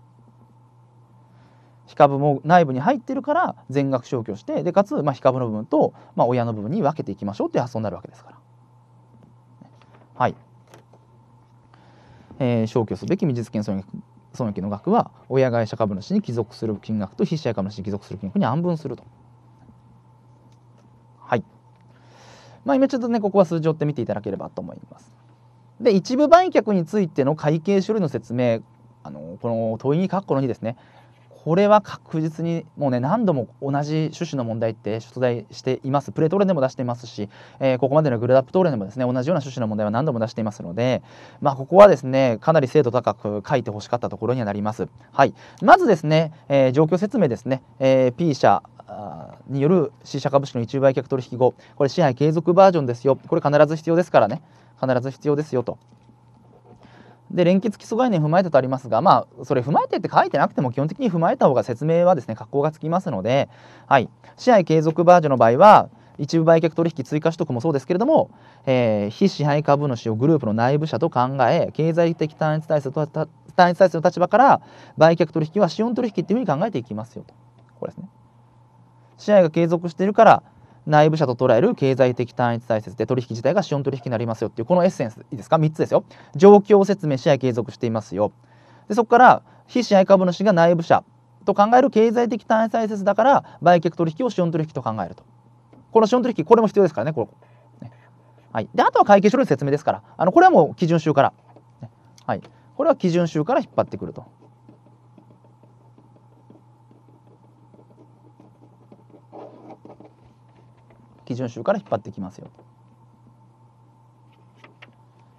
非株も内部に入ってるから全額消去してでかつ、まあ、非株の部分と、まあ、親の部分に分けていきましょうという発想になるわけですから。はい、えー、消去すべき未実現損益損益の額は親会社株主に帰属する金額と被社株主に帰属する金額に安分すると。はい。まあ今ちょっとねここは数字を追って見ていただければと思います。で一部売却についての会計書類の説明あのこの問いに括弧の2ですねこれは確実にもうね何度も同じ趣旨の問題って出題していますプレトーレンでも出していますし、えー、ここまでのグルアップトーレンでもですね同じような趣旨の問題は何度も出していますので、まあ、ここはですねかなり精度高く書いてほしかったところにはなります、はい、まずですね、えー、状況説明ですね、えー、P 社による C 社株式の一部売却取引後これ支配継続バージョンですよこれ必ず必要ですからね必ず必要ですよとで連結基礎概念踏まえてとありますが、まあ、それ踏まえてって書いてなくても基本的に踏まえた方が説明はですね格好がつきますので、はい、支配継続バージョンの場合は一部売却取引追加取得もそうですけれども、えー、非支配株主をグループの内部者と考え経済的単一体制と単一体制の立場から売却取引は資本取引っていうふうに考えていきますよとこれですね。支配が継続しているから内部者と捉える経済的単一大切で取引自体が資本取引になりますよっていうこのエッセンスいいですか3つですよ状況を説明試合継続していますよでそこから非支配株主が内部者と考える経済的単一大切だから売却取引を資本取引と考えるとこの資本取引これも必要ですからねこれ、ね、はい、であとは会計書類の説明ですからあのこれはもう基準集から、はい、これは基準集から引っ張ってくると基準集から引っ張ってきますよ。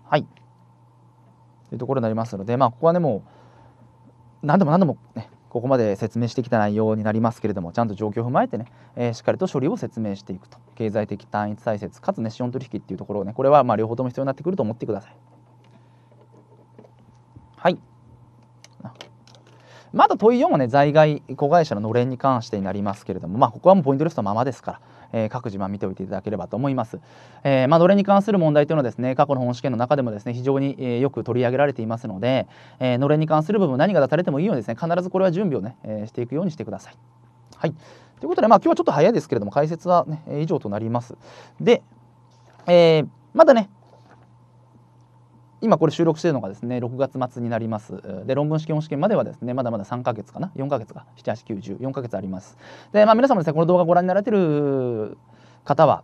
はい。というところになりますので、まあ、ここはね、もう何度も何度もね、ここまで説明してきた内容になりますけれどもちゃんと状況を踏まえてね、えー、しっかりと処理を説明していくと経済的単一再設かつね資本取引っていうところをねこれはまあ両方とも必要になってくると思ってくださいはいまだ問い4もね在外子会社ののれんに関してになりますけれどもまあここはもうポイントリストのままですからえー、各自ま見ておいていただければと思います、えー、まあ、奴隷に関する問題というのはですね過去の本試験の中でもですね非常に、えよく取り上げられていますので、え奴隷に関する部分何が出されてもいいようにですね必ずこれは準備をね、えしていくようにしてください。はいということで、まあ、今日はちょっと早いですけれども解説は、ね、以上となります。で、えー、まだね今これ収録しているのがですね6月末になりますで論文試験本試験まではですねまだまだ3ヶ月かな4ヶ月か78914ヶ月ありますで、まあ、皆様ですねこの動画をご覧になられてる方は、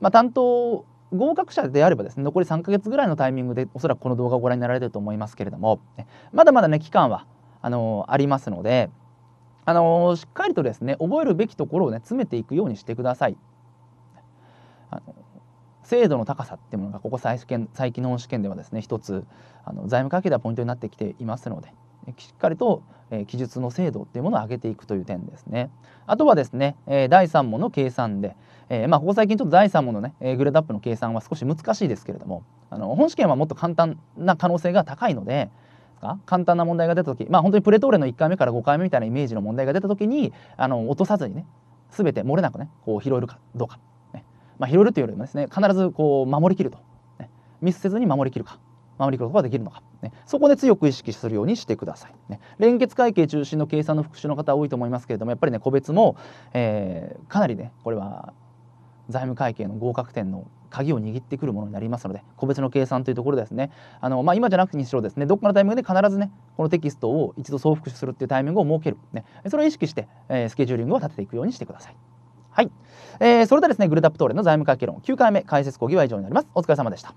まあ、担当合格者であればですね残り3ヶ月ぐらいのタイミングでおそらくこの動画をご覧になられてると思いますけれどもまだまだね期間はあのありますのであのしっかりとですね覚えるべきところをね詰めていくようにしてください。あの精度の高さっていうものがここ再試験再起試験ではですね一つあの財務関係ではポイントになってきていますのでしっかりと、え記述の精度っていうものを上げていくという点ですねあとはですね、え第3問の計算で、えまあ、ここ最近ちょっと第3問のね、えグレードアップの計算は少し難しいですけれどもあの本試験はもっと簡単な可能性が高いので簡単な問題が出た時まあ本当にプレトーレの1回目から5回目みたいなイメージの問題が出た時にあの落とさずにね全て漏れなくねこう拾えるかどうかまあ、広るというよりもですね必ずこう守りきると、ね、ミスせずに守りきるか守りきることができるのか、ね、そこで強く意識するようにしてください、ね、連結会計中心の計算の復習の方多いと思いますけれどもやっぱりね個別も、えー、かなりねこれは財務会計の合格点の鍵を握ってくるものになりますので個別の計算というところですねあの、まあ、今じゃなくてにしろですねどっかのタイミングで必ずねこのテキストを一度総復習するっていうタイミングを設ける、ね、それを意識して、えー、スケジューリングを立てていくようにしてください。はい。えー、それではですね、グルダップトーレの財務会計論9回目解説講義は以上になります。お疲れ様でした。